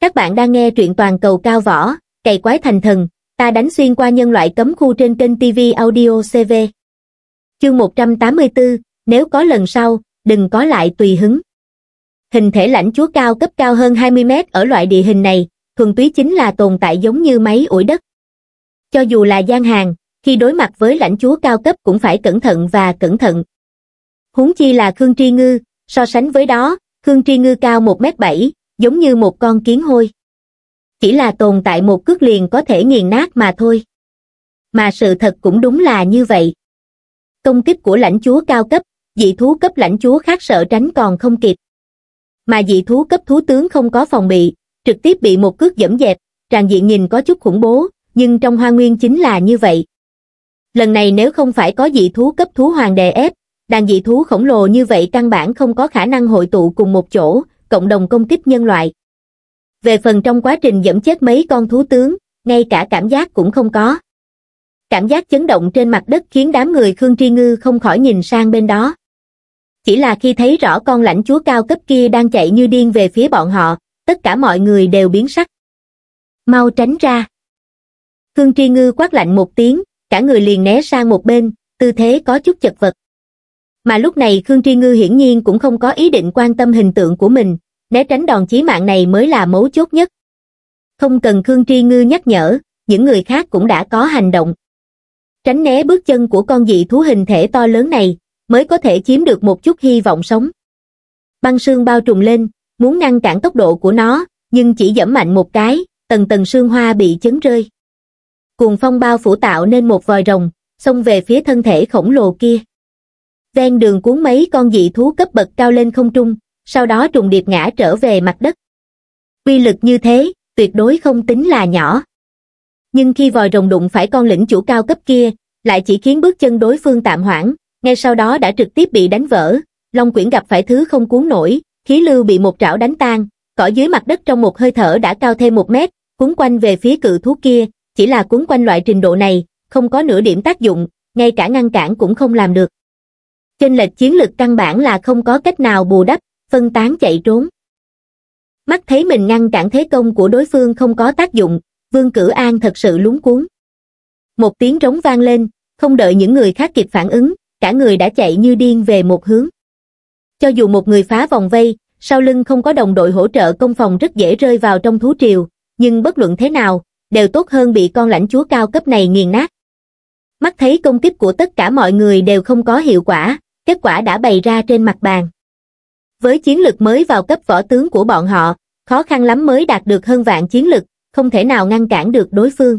Các bạn đang nghe truyện toàn cầu cao võ, cày quái thành thần, ta đánh xuyên qua nhân loại cấm khu trên kênh TV Audio CV. Chương 184, nếu có lần sau, đừng có lại tùy hứng. Hình thể lãnh chúa cao cấp cao hơn 20 mét ở loại địa hình này, thuần túy chính là tồn tại giống như máy ủi đất. Cho dù là gian hàng, khi đối mặt với lãnh chúa cao cấp cũng phải cẩn thận và cẩn thận. Huống chi là Khương Tri Ngư, so sánh với đó, Khương Tri Ngư cao 1m7, giống như một con kiến hôi chỉ là tồn tại một cước liền có thể nghiền nát mà thôi mà sự thật cũng đúng là như vậy công kích của lãnh chúa cao cấp dị thú cấp lãnh chúa khác sợ tránh còn không kịp mà dị thú cấp thú tướng không có phòng bị trực tiếp bị một cước dẫm dẹp tràn diện nhìn có chút khủng bố nhưng trong hoa nguyên chính là như vậy lần này nếu không phải có dị thú cấp thú hoàng đề ép đàn dị thú khổng lồ như vậy căn bản không có khả năng hội tụ cùng một chỗ cộng đồng công kích nhân loại. Về phần trong quá trình dẫm chết mấy con thú tướng, ngay cả cảm giác cũng không có. Cảm giác chấn động trên mặt đất khiến đám người Khương Tri Ngư không khỏi nhìn sang bên đó. Chỉ là khi thấy rõ con lãnh chúa cao cấp kia đang chạy như điên về phía bọn họ, tất cả mọi người đều biến sắc. Mau tránh ra. Khương Tri Ngư quát lạnh một tiếng, cả người liền né sang một bên, tư thế có chút chật vật mà lúc này Khương Tri Ngư hiển nhiên cũng không có ý định quan tâm hình tượng của mình, né tránh đòn chí mạng này mới là mấu chốt nhất. Không cần Khương Tri Ngư nhắc nhở, những người khác cũng đã có hành động. Tránh né bước chân của con dị thú hình thể to lớn này, mới có thể chiếm được một chút hy vọng sống. Băng sương bao trùm lên, muốn ngăn cản tốc độ của nó, nhưng chỉ dẫm mạnh một cái, tầng tầng sương hoa bị chấn rơi. Cuồng phong bao phủ tạo nên một vòi rồng, xông về phía thân thể khổng lồ kia ven đường cuốn mấy con dị thú cấp bậc cao lên không trung sau đó trùng điệp ngã trở về mặt đất quy lực như thế tuyệt đối không tính là nhỏ nhưng khi vòi rồng đụng phải con lĩnh chủ cao cấp kia lại chỉ khiến bước chân đối phương tạm hoãn ngay sau đó đã trực tiếp bị đánh vỡ long quyển gặp phải thứ không cuốn nổi khí lưu bị một trảo đánh tan cỏ dưới mặt đất trong một hơi thở đã cao thêm một mét cuốn quanh về phía cự thú kia chỉ là cuốn quanh loại trình độ này không có nửa điểm tác dụng ngay cả ngăn cản cũng không làm được trên lệch chiến lực căn bản là không có cách nào bù đắp phân tán chạy trốn mắt thấy mình ngăn cản thế công của đối phương không có tác dụng vương cử an thật sự lúng cuốn một tiếng trống vang lên không đợi những người khác kịp phản ứng cả người đã chạy như điên về một hướng cho dù một người phá vòng vây sau lưng không có đồng đội hỗ trợ công phòng rất dễ rơi vào trong thú triều nhưng bất luận thế nào đều tốt hơn bị con lãnh chúa cao cấp này nghiền nát mắt thấy công kích của tất cả mọi người đều không có hiệu quả kết quả đã bày ra trên mặt bàn. Với chiến lực mới vào cấp võ tướng của bọn họ, khó khăn lắm mới đạt được hơn vạn chiến lực, không thể nào ngăn cản được đối phương.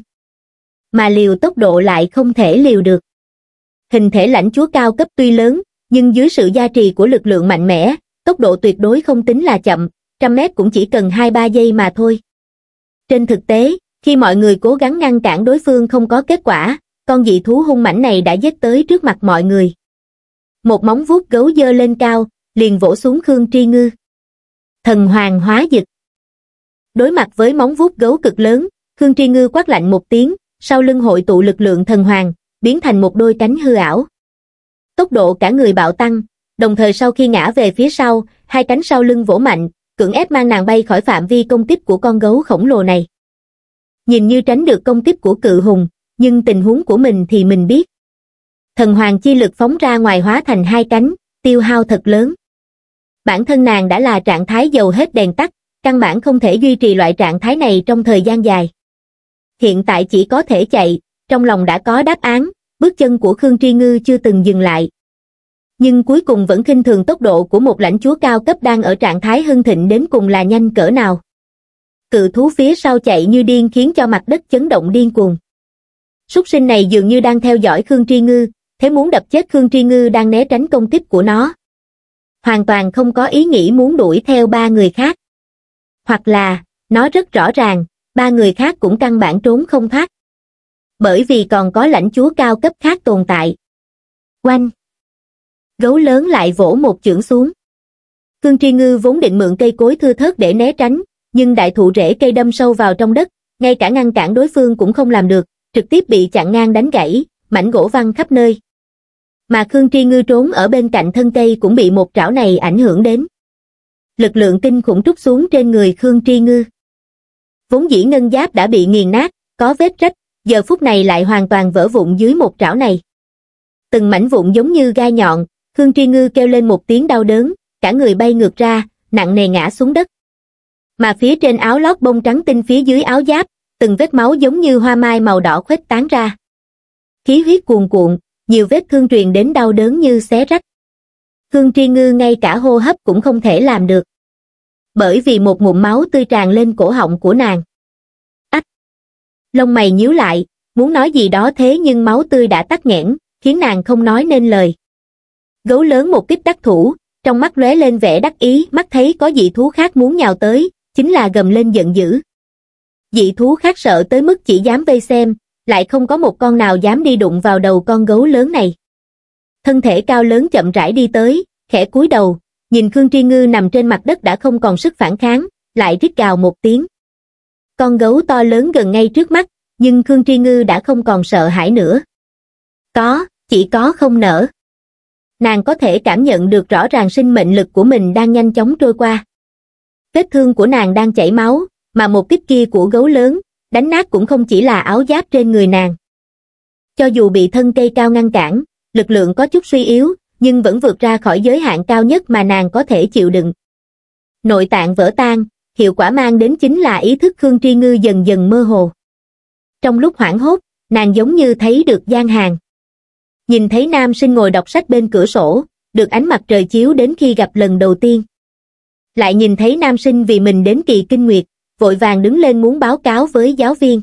Mà liều tốc độ lại không thể liều được. Hình thể lãnh chúa cao cấp tuy lớn, nhưng dưới sự gia trì của lực lượng mạnh mẽ, tốc độ tuyệt đối không tính là chậm, trăm mét cũng chỉ cần 2-3 giây mà thôi. Trên thực tế, khi mọi người cố gắng ngăn cản đối phương không có kết quả, con dị thú hung mảnh này đã giết tới trước mặt mọi người một móng vuốt gấu dơ lên cao, liền vỗ xuống Khương Tri Ngư. Thần hoàng hóa dịch. Đối mặt với móng vuốt gấu cực lớn, Khương Tri Ngư quát lạnh một tiếng, sau lưng hội tụ lực lượng thần hoàng, biến thành một đôi cánh hư ảo. Tốc độ cả người bạo tăng, đồng thời sau khi ngã về phía sau, hai cánh sau lưng vỗ mạnh, cưỡng ép mang nàng bay khỏi phạm vi công kích của con gấu khổng lồ này. Nhìn như tránh được công kích của cự hùng, nhưng tình huống của mình thì mình biết thần hoàng chi lực phóng ra ngoài hóa thành hai cánh tiêu hao thật lớn bản thân nàng đã là trạng thái dầu hết đèn tắt căn bản không thể duy trì loại trạng thái này trong thời gian dài hiện tại chỉ có thể chạy trong lòng đã có đáp án bước chân của khương tri ngư chưa từng dừng lại nhưng cuối cùng vẫn khinh thường tốc độ của một lãnh chúa cao cấp đang ở trạng thái hưng thịnh đến cùng là nhanh cỡ nào cự thú phía sau chạy như điên khiến cho mặt đất chấn động điên cuồng súc sinh này dường như đang theo dõi Khương Tri Ngư, thế muốn đập chết Khương Tri Ngư đang né tránh công kích của nó. Hoàn toàn không có ý nghĩ muốn đuổi theo ba người khác. Hoặc là, nó rất rõ ràng, ba người khác cũng căn bản trốn không thoát. Bởi vì còn có lãnh chúa cao cấp khác tồn tại. quanh Gấu lớn lại vỗ một chưởng xuống. Khương Tri Ngư vốn định mượn cây cối thưa thớt để né tránh, nhưng đại thụ rễ cây đâm sâu vào trong đất, ngay cả ngăn cản đối phương cũng không làm được, trực tiếp bị chặn ngang đánh gãy, mảnh gỗ văng khắp nơi mà Khương Tri Ngư trốn ở bên cạnh thân cây cũng bị một trảo này ảnh hưởng đến. Lực lượng kinh khủng trút xuống trên người Khương Tri Ngư. Vốn dĩ ngân giáp đã bị nghiền nát, có vết rách, giờ phút này lại hoàn toàn vỡ vụn dưới một trảo này. Từng mảnh vụn giống như gai nhọn, Khương Tri Ngư kêu lên một tiếng đau đớn, cả người bay ngược ra, nặng nề ngã xuống đất. Mà phía trên áo lót bông trắng tinh phía dưới áo giáp, từng vết máu giống như hoa mai màu đỏ khuếch tán ra. Khí huyết cuồn cuộn, nhiều vết thương truyền đến đau đớn như xé rách. Khương Tri Ngư ngay cả hô hấp cũng không thể làm được. Bởi vì một ngụm máu tươi tràn lên cổ họng của nàng. Ách! Lông mày nhíu lại, muốn nói gì đó thế nhưng máu tươi đã tắt nghẽn, khiến nàng không nói nên lời. Gấu lớn một kích đắc thủ, trong mắt lóe lên vẻ đắc ý, mắt thấy có dị thú khác muốn nhào tới, chính là gầm lên giận dữ. Dị thú khác sợ tới mức chỉ dám vây xem, lại không có một con nào dám đi đụng vào đầu con gấu lớn này. Thân thể cao lớn chậm rãi đi tới, khẽ cúi đầu, nhìn Khương Tri Ngư nằm trên mặt đất đã không còn sức phản kháng, lại rít gào một tiếng. Con gấu to lớn gần ngay trước mắt, nhưng Khương Tri Ngư đã không còn sợ hãi nữa. Có, chỉ có không nở. Nàng có thể cảm nhận được rõ ràng sinh mệnh lực của mình đang nhanh chóng trôi qua. Vết thương của nàng đang chảy máu, mà một kích kia của gấu lớn đánh nát cũng không chỉ là áo giáp trên người nàng. Cho dù bị thân cây cao ngăn cản, lực lượng có chút suy yếu, nhưng vẫn vượt ra khỏi giới hạn cao nhất mà nàng có thể chịu đựng. Nội tạng vỡ tan, hiệu quả mang đến chính là ý thức Khương Tri Ngư dần dần mơ hồ. Trong lúc hoảng hốt, nàng giống như thấy được gian hàng. Nhìn thấy nam sinh ngồi đọc sách bên cửa sổ, được ánh mặt trời chiếu đến khi gặp lần đầu tiên. Lại nhìn thấy nam sinh vì mình đến kỳ kinh nguyệt, vội vàng đứng lên muốn báo cáo với giáo viên.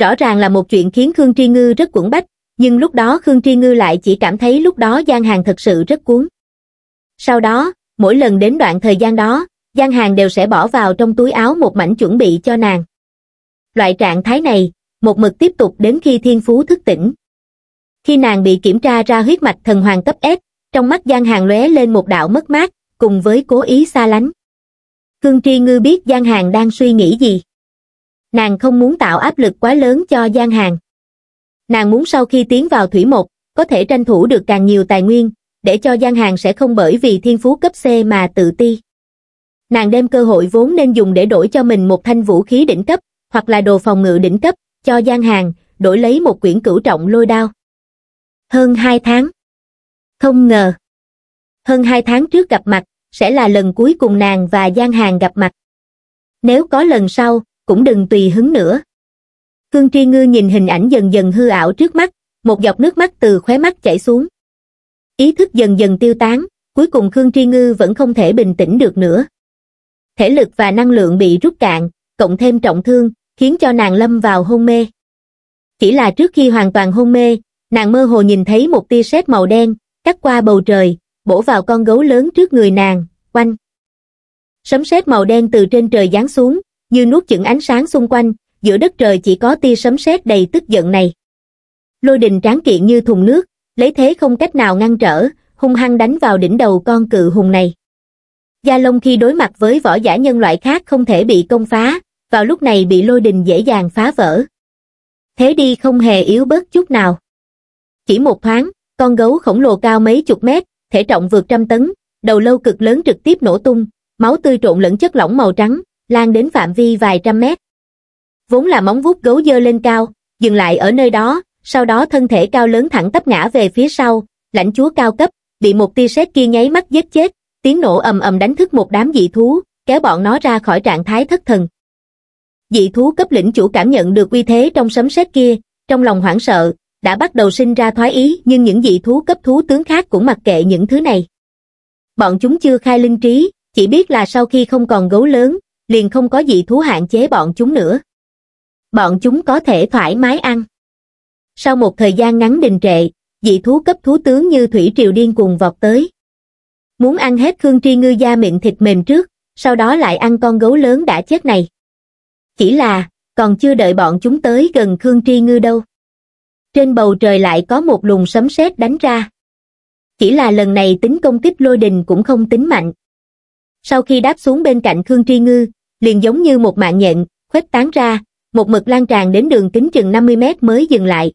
Rõ ràng là một chuyện khiến Khương Tri Ngư rất quẩn bách, nhưng lúc đó Khương Tri Ngư lại chỉ cảm thấy lúc đó Giang Hàng thật sự rất cuốn. Sau đó, mỗi lần đến đoạn thời gian đó, Giang Hàng đều sẽ bỏ vào trong túi áo một mảnh chuẩn bị cho nàng. Loại trạng thái này, một mực tiếp tục đến khi thiên phú thức tỉnh. Khi nàng bị kiểm tra ra huyết mạch thần hoàng cấp S, trong mắt Giang Hàng lóe lên một đạo mất mát, cùng với cố ý xa lánh. Khương Tri Ngư biết Giang Hàng đang suy nghĩ gì. Nàng không muốn tạo áp lực quá lớn cho Giang Hàng. Nàng muốn sau khi tiến vào thủy một, có thể tranh thủ được càng nhiều tài nguyên, để cho Giang Hàng sẽ không bởi vì thiên phú cấp C mà tự ti. Nàng đem cơ hội vốn nên dùng để đổi cho mình một thanh vũ khí đỉnh cấp, hoặc là đồ phòng ngự đỉnh cấp, cho Giang Hàng, đổi lấy một quyển cửu trọng lôi đao. Hơn 2 tháng. Không ngờ. Hơn 2 tháng trước gặp mặt, sẽ là lần cuối cùng nàng và Giang Hàng gặp mặt. Nếu có lần sau, cũng đừng tùy hứng nữa. Khương Tri Ngư nhìn hình ảnh dần dần hư ảo trước mắt, một giọt nước mắt từ khóe mắt chảy xuống. Ý thức dần dần tiêu tán, cuối cùng Khương Tri Ngư vẫn không thể bình tĩnh được nữa. Thể lực và năng lượng bị rút cạn, cộng thêm trọng thương, khiến cho nàng lâm vào hôn mê. Chỉ là trước khi hoàn toàn hôn mê, nàng mơ hồ nhìn thấy một tia sét màu đen, cắt qua bầu trời, bổ vào con gấu lớn trước người nàng, oanh. Sấm sét màu đen từ trên trời giáng xuống, như nuốt chửng ánh sáng xung quanh, giữa đất trời chỉ có tia sấm sét đầy tức giận này. Lôi đình tráng kiện như thùng nước, lấy thế không cách nào ngăn trở, hung hăng đánh vào đỉnh đầu con cự hùng này. Gia Long khi đối mặt với võ giả nhân loại khác không thể bị công phá, vào lúc này bị lôi đình dễ dàng phá vỡ. Thế đi không hề yếu bớt chút nào. Chỉ một thoáng, con gấu khổng lồ cao mấy chục mét, thể trọng vượt trăm tấn, đầu lâu cực lớn trực tiếp nổ tung, máu tươi trộn lẫn chất lỏng màu trắng, lan đến phạm vi vài trăm mét. Vốn là móng vuốt gấu dơ lên cao, dừng lại ở nơi đó, sau đó thân thể cao lớn thẳng tắp ngã về phía sau, lãnh chúa cao cấp, bị một tia sét kia nháy mắt giết chết, tiếng nổ ầm ầm đánh thức một đám dị thú, kéo bọn nó ra khỏi trạng thái thất thần. Dị thú cấp lĩnh chủ cảm nhận được uy thế trong sấm sét kia, trong lòng hoảng sợ, đã bắt đầu sinh ra thoái ý nhưng những dị thú cấp thú tướng khác cũng mặc kệ những thứ này. Bọn chúng chưa khai linh trí, chỉ biết là sau khi không còn gấu lớn, liền không có dị thú hạn chế bọn chúng nữa. Bọn chúng có thể thoải mái ăn. Sau một thời gian ngắn đình trệ, dị thú cấp thú tướng như thủy triều điên cuồng vọt tới. Muốn ăn hết Khương Tri Ngư da miệng thịt mềm trước, sau đó lại ăn con gấu lớn đã chết này. Chỉ là, còn chưa đợi bọn chúng tới gần Khương Tri Ngư đâu trên bầu trời lại có một luồng sấm sét đánh ra. Chỉ là lần này tính công kích lôi đình cũng không tính mạnh. Sau khi đáp xuống bên cạnh Khương Tri Ngư, liền giống như một mạng nhện, khuếch tán ra, một mực lan tràn đến đường kính chừng 50 mét mới dừng lại.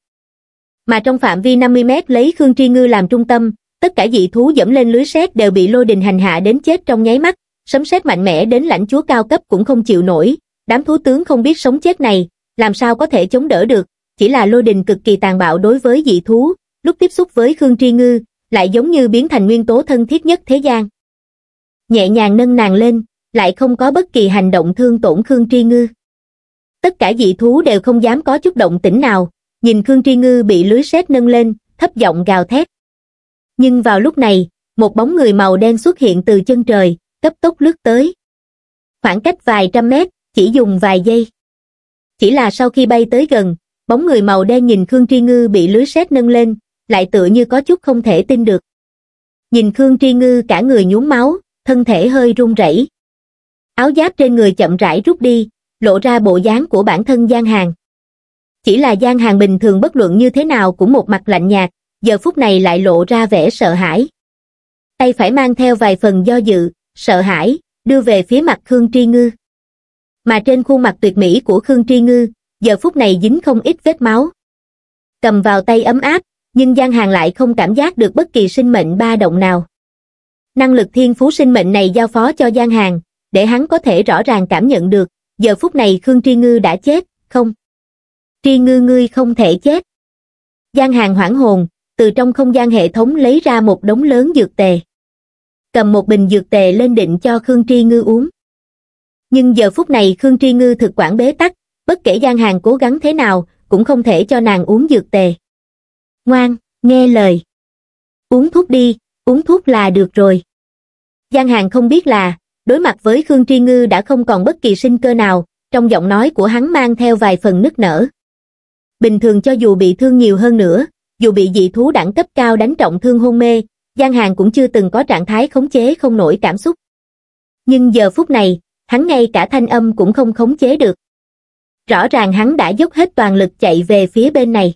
Mà trong phạm vi 50 mét lấy Khương Tri Ngư làm trung tâm, tất cả dị thú dẫm lên lưới sét đều bị lôi đình hành hạ đến chết trong nháy mắt, sấm sét mạnh mẽ đến lãnh chúa cao cấp cũng không chịu nổi, đám thú tướng không biết sống chết này, làm sao có thể chống đỡ được, chỉ là lôi đình cực kỳ tàn bạo đối với dị thú, lúc tiếp xúc với Khương Tri Ngư, lại giống như biến thành nguyên tố thân thiết nhất thế gian. Nhẹ nhàng nâng nàng lên, lại không có bất kỳ hành động thương tổn Khương Tri Ngư. Tất cả dị thú đều không dám có chút động tĩnh nào, nhìn Khương Tri Ngư bị lưới sét nâng lên, thấp giọng gào thét. Nhưng vào lúc này, một bóng người màu đen xuất hiện từ chân trời, cấp tốc lướt tới. Khoảng cách vài trăm mét, chỉ dùng vài giây. Chỉ là sau khi bay tới gần, bóng người màu đen nhìn Khương Tri Ngư bị lưới sét nâng lên, lại tựa như có chút không thể tin được. Nhìn Khương Tri Ngư cả người nhuốm máu, thân thể hơi run rẩy. Áo giáp trên người chậm rãi rút đi, lộ ra bộ dáng của bản thân Giang Hàng. Chỉ là Giang Hàng bình thường bất luận như thế nào cũng một mặt lạnh nhạt, giờ phút này lại lộ ra vẻ sợ hãi. Tay phải mang theo vài phần do dự, sợ hãi, đưa về phía mặt Khương Tri Ngư. Mà trên khuôn mặt tuyệt mỹ của Khương Tri Ngư, giờ phút này dính không ít vết máu cầm vào tay ấm áp nhưng Giang Hàng lại không cảm giác được bất kỳ sinh mệnh ba động nào. Năng lực thiên phú sinh mệnh này giao phó cho Giang Hàng, để hắn có thể rõ ràng cảm nhận được, giờ phút này Khương Tri Ngư đã chết, không? Tri Ngư ngươi không thể chết. Giang Hàng hoảng hồn, từ trong không gian hệ thống lấy ra một đống lớn dược tề. Cầm một bình dược tề lên định cho Khương Tri Ngư uống. Nhưng giờ phút này Khương Tri Ngư thực quản bế tắc, bất kể gian hàng cố gắng thế nào cũng không thể cho nàng uống dược tề ngoan nghe lời uống thuốc đi uống thuốc là được rồi gian hàng không biết là đối mặt với khương tri ngư đã không còn bất kỳ sinh cơ nào trong giọng nói của hắn mang theo vài phần nức nở bình thường cho dù bị thương nhiều hơn nữa dù bị dị thú đẳng cấp cao đánh trọng thương hôn mê Giang hàng cũng chưa từng có trạng thái khống chế không nổi cảm xúc nhưng giờ phút này hắn ngay cả thanh âm cũng không khống chế được rõ ràng hắn đã dốc hết toàn lực chạy về phía bên này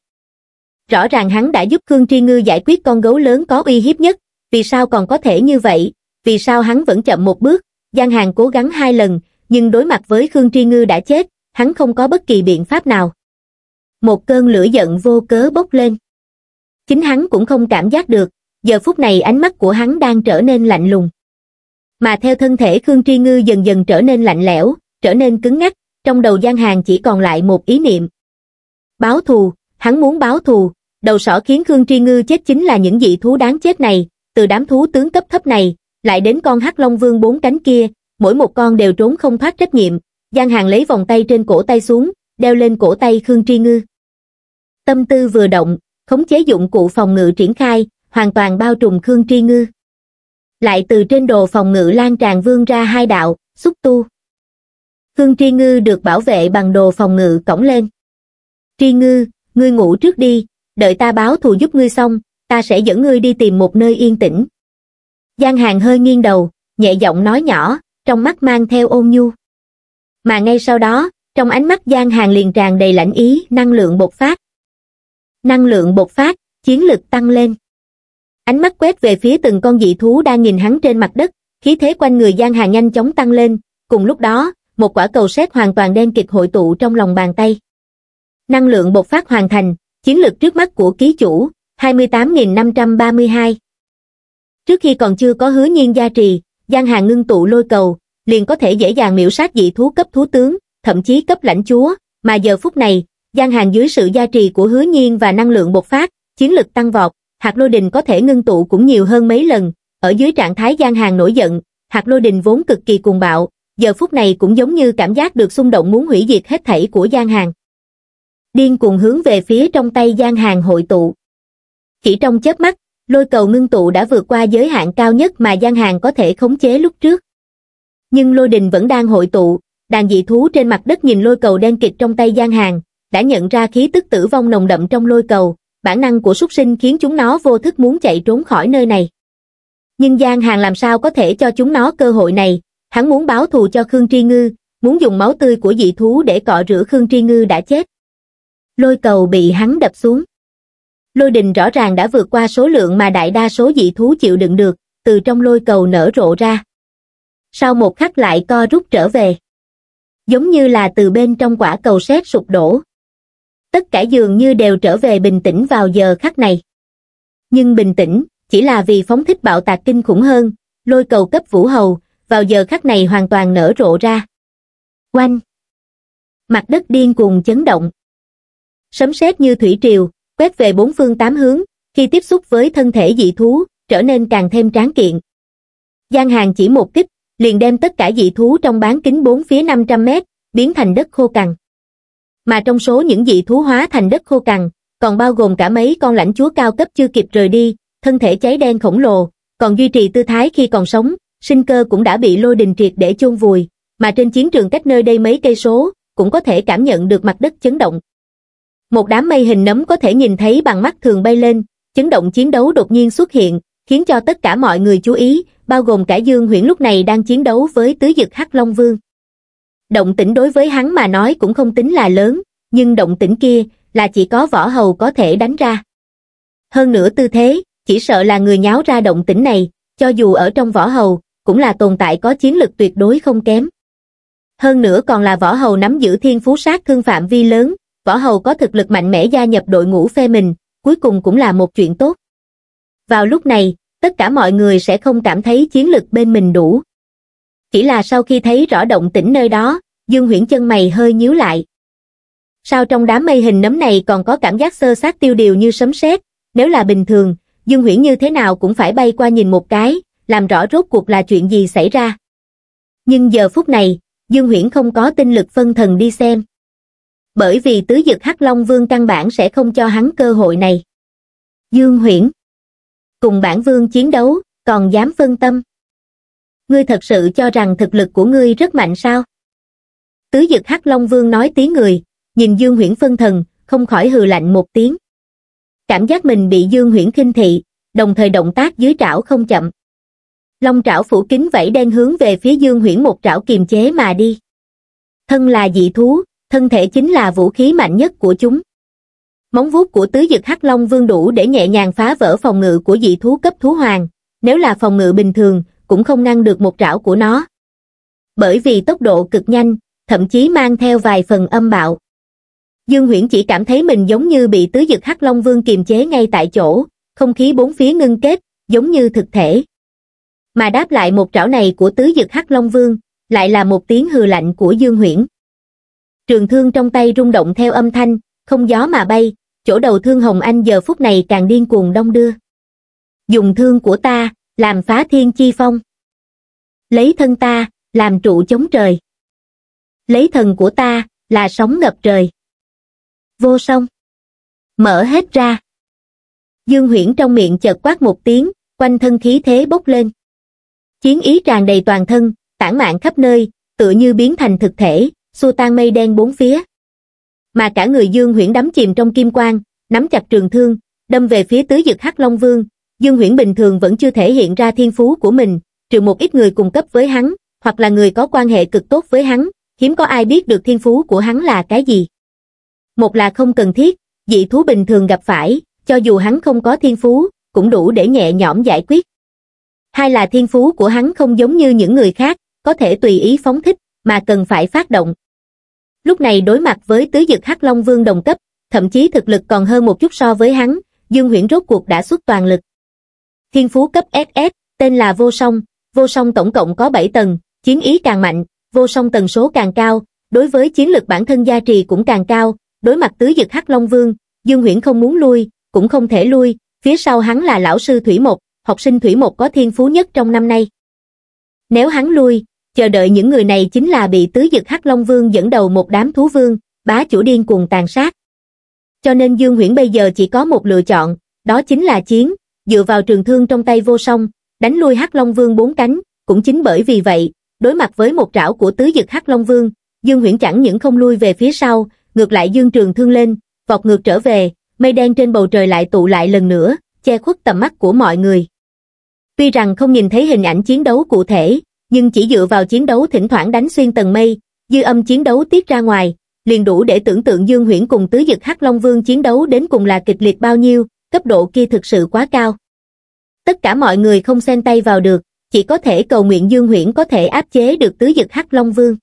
rõ ràng hắn đã giúp khương tri ngư giải quyết con gấu lớn có uy hiếp nhất vì sao còn có thể như vậy vì sao hắn vẫn chậm một bước giang hàng cố gắng hai lần nhưng đối mặt với khương tri ngư đã chết hắn không có bất kỳ biện pháp nào một cơn lửa giận vô cớ bốc lên chính hắn cũng không cảm giác được giờ phút này ánh mắt của hắn đang trở nên lạnh lùng mà theo thân thể khương tri ngư dần dần trở nên lạnh lẽo trở nên cứng ngắc trong đầu Giang Hàng chỉ còn lại một ý niệm. Báo thù, hắn muốn báo thù, đầu sỏ khiến Khương Tri Ngư chết chính là những dị thú đáng chết này, từ đám thú tướng cấp thấp này, lại đến con hắc long vương bốn cánh kia, mỗi một con đều trốn không thoát trách nhiệm. Giang Hàng lấy vòng tay trên cổ tay xuống, đeo lên cổ tay Khương Tri Ngư. Tâm tư vừa động, khống chế dụng cụ phòng ngự triển khai, hoàn toàn bao trùm Khương Tri Ngư. Lại từ trên đồ phòng ngự lan tràn vương ra hai đạo, xúc tu. Hương Tri Ngư được bảo vệ bằng đồ phòng ngự cổng lên. Tri Ngư, ngươi ngủ trước đi, đợi ta báo thù giúp ngươi xong, ta sẽ dẫn ngươi đi tìm một nơi yên tĩnh. Giang Hàng hơi nghiêng đầu, nhẹ giọng nói nhỏ, trong mắt mang theo ôn nhu. Mà ngay sau đó, trong ánh mắt Giang Hàng liền tràn đầy lãnh ý năng lượng bột phát. Năng lượng bột phát, chiến lực tăng lên. Ánh mắt quét về phía từng con dị thú đang nhìn hắn trên mặt đất, khí thế quanh người Giang Hàng nhanh chóng tăng lên, cùng lúc đó, một quả cầu sét hoàn toàn đen kịch hội tụ trong lòng bàn tay. Năng lượng bộc phát hoàn thành, chiến lược trước mắt của ký chủ, 28.532. Trước khi còn chưa có hứa nhiên gia trì, Giang hàng ngưng tụ lôi cầu, liền có thể dễ dàng miễu sát dị thú cấp thú tướng, thậm chí cấp lãnh chúa, mà giờ phút này, Giang Hàng dưới sự gia trì của hứa nhiên và năng lượng bộc phát, chiến lực tăng vọt, hạt lôi đình có thể ngưng tụ cũng nhiều hơn mấy lần, ở dưới trạng thái Giang Hàng nổi giận, hạt lôi đình vốn cực kỳ cuồng bạo, giờ phút này cũng giống như cảm giác được xung động muốn hủy diệt hết thảy của Giang Hàng. Điên cuồng hướng về phía trong tay Giang Hàng hội tụ. Chỉ trong chớp mắt, lôi cầu ngưng tụ đã vượt qua giới hạn cao nhất mà Giang Hàng có thể khống chế lúc trước. Nhưng lôi đình vẫn đang hội tụ, đàn dị thú trên mặt đất nhìn lôi cầu đen kịch trong tay Giang Hàng, đã nhận ra khí tức tử vong nồng đậm trong lôi cầu, bản năng của súc sinh khiến chúng nó vô thức muốn chạy trốn khỏi nơi này. Nhưng Giang Hàng làm sao có thể cho chúng nó cơ hội này, Hắn muốn báo thù cho Khương Tri Ngư, muốn dùng máu tươi của dị thú để cọ rửa Khương Tri Ngư đã chết. Lôi cầu bị hắn đập xuống. Lôi đình rõ ràng đã vượt qua số lượng mà đại đa số dị thú chịu đựng được, từ trong lôi cầu nở rộ ra. Sau một khắc lại co rút trở về. Giống như là từ bên trong quả cầu sét sụp đổ. Tất cả dường như đều trở về bình tĩnh vào giờ khắc này. Nhưng bình tĩnh, chỉ là vì phóng thích bạo tạc kinh khủng hơn, lôi cầu cấp vũ hầu, vào giờ khắc này hoàn toàn nở rộ ra. quanh Mặt đất điên cuồng chấn động. Sấm sét như thủy triều, quét về bốn phương tám hướng, khi tiếp xúc với thân thể dị thú, trở nên càng thêm tráng kiện. Giang Hàng chỉ một kích, liền đem tất cả dị thú trong bán kính bốn phía 500 mét, biến thành đất khô cằn. Mà trong số những dị thú hóa thành đất khô cằn, còn bao gồm cả mấy con lãnh chúa cao cấp chưa kịp rời đi, thân thể cháy đen khổng lồ, còn duy trì tư thái khi còn sống, sinh cơ cũng đã bị lôi đình triệt để chôn vùi, mà trên chiến trường cách nơi đây mấy cây số, cũng có thể cảm nhận được mặt đất chấn động. Một đám mây hình nấm có thể nhìn thấy bằng mắt thường bay lên, chấn động chiến đấu đột nhiên xuất hiện, khiến cho tất cả mọi người chú ý, bao gồm cả Dương Huyễn lúc này đang chiến đấu với tứ dực Hắc Long Vương. Động tĩnh đối với hắn mà nói cũng không tính là lớn, nhưng động tĩnh kia là chỉ có võ hầu có thể đánh ra. Hơn nữa tư thế, chỉ sợ là người nháo ra động tĩnh này, cho dù ở trong võ hầu, cũng là tồn tại có chiến lực tuyệt đối không kém. Hơn nữa còn là võ hầu nắm giữ thiên phú sát thương phạm vi lớn, võ hầu có thực lực mạnh mẽ gia nhập đội ngũ phe mình, cuối cùng cũng là một chuyện tốt. Vào lúc này, tất cả mọi người sẽ không cảm thấy chiến lực bên mình đủ. Chỉ là sau khi thấy rõ động tĩnh nơi đó, Dương Huyễn chân mày hơi nhíu lại. Sao trong đám mây hình nấm này còn có cảm giác sơ sát tiêu điều như sấm sét? Nếu là bình thường, Dương Huyễn như thế nào cũng phải bay qua nhìn một cái, làm rõ rốt cuộc là chuyện gì xảy ra. Nhưng giờ phút này, Dương Huyễn không có tinh lực phân thần đi xem. Bởi vì tứ dực Hắc Long Vương căn bản sẽ không cho hắn cơ hội này. Dương Huyễn Cùng bản vương chiến đấu, còn dám phân tâm. Ngươi thật sự cho rằng thực lực của ngươi rất mạnh sao? Tứ dực Hắc Long Vương nói tiếng người, nhìn Dương Huyễn phân thần, không khỏi hừ lạnh một tiếng. Cảm giác mình bị Dương Huyễn khinh thị, đồng thời động tác dưới trảo không chậm long trảo phủ kính vẫy đen hướng về phía dương huyễn một trảo kiềm chế mà đi thân là dị thú thân thể chính là vũ khí mạnh nhất của chúng móng vuốt của tứ dực hắc long vương đủ để nhẹ nhàng phá vỡ phòng ngự của dị thú cấp thú hoàng nếu là phòng ngự bình thường cũng không ngăn được một trảo của nó bởi vì tốc độ cực nhanh thậm chí mang theo vài phần âm bạo dương huyễn chỉ cảm thấy mình giống như bị tứ dực hắc long vương kiềm chế ngay tại chỗ không khí bốn phía ngưng kết giống như thực thể mà đáp lại một trảo này của tứ dực hắc long vương lại là một tiếng hừ lạnh của dương huyễn trường thương trong tay rung động theo âm thanh không gió mà bay chỗ đầu thương hồng anh giờ phút này càng điên cuồng đông đưa dùng thương của ta làm phá thiên chi phong lấy thân ta làm trụ chống trời lấy thần của ta là sóng ngập trời vô song mở hết ra dương huyễn trong miệng chợt quát một tiếng quanh thân khí thế bốc lên chiến ý tràn đầy toàn thân, tản mạn khắp nơi, tựa như biến thành thực thể, xua tan mây đen bốn phía. Mà cả người Dương Huyễn đắm chìm trong kim quang, nắm chặt trường thương, đâm về phía tứ dực Hắc Long Vương, Dương Huyễn bình thường vẫn chưa thể hiện ra thiên phú của mình, trừ một ít người cùng cấp với hắn, hoặc là người có quan hệ cực tốt với hắn, hiếm có ai biết được thiên phú của hắn là cái gì. Một là không cần thiết, dị thú bình thường gặp phải, cho dù hắn không có thiên phú, cũng đủ để nhẹ nhõm giải quyết hai là thiên phú của hắn không giống như những người khác, có thể tùy ý phóng thích, mà cần phải phát động. Lúc này đối mặt với tứ dực hắc Long Vương đồng cấp, thậm chí thực lực còn hơn một chút so với hắn, Dương Huyễn rốt cuộc đã xuất toàn lực. Thiên phú cấp SS, tên là Vô Song, Vô Song tổng cộng có 7 tầng, chiến ý càng mạnh, Vô Song tần số càng cao, đối với chiến lực bản thân gia trì cũng càng cao, đối mặt tứ dực hắc Long Vương, Dương Huyễn không muốn lui, cũng không thể lui, phía sau hắn là lão sư Thủy Mộc, học sinh Thủy Một có thiên phú nhất trong năm nay. Nếu hắn lui, chờ đợi những người này chính là bị tứ dực Hắc Long Vương dẫn đầu một đám thú vương, bá chủ điên cuồng tàn sát. Cho nên Dương Huyễn bây giờ chỉ có một lựa chọn, đó chính là chiến, dựa vào trường thương trong tay vô song, đánh lui Hắc Long Vương bốn cánh, cũng chính bởi vì vậy, đối mặt với một trảo của tứ dực Hắc Long Vương, Dương Huyễn chẳng những không lui về phía sau, ngược lại dương trường thương lên, vọt ngược trở về, mây đen trên bầu trời lại tụ lại lần nữa, che khuất tầm mắt của mọi người. Tuy rằng không nhìn thấy hình ảnh chiến đấu cụ thể, nhưng chỉ dựa vào chiến đấu thỉnh thoảng đánh xuyên tầng mây, dư âm chiến đấu tiết ra ngoài, liền đủ để tưởng tượng Dương Huyễn cùng tứ dực Hắc Long Vương chiến đấu đến cùng là kịch liệt bao nhiêu, cấp độ kia thực sự quá cao. Tất cả mọi người không xen tay vào được, chỉ có thể cầu nguyện Dương Huyễn có thể áp chế được tứ dực Hắc Long Vương.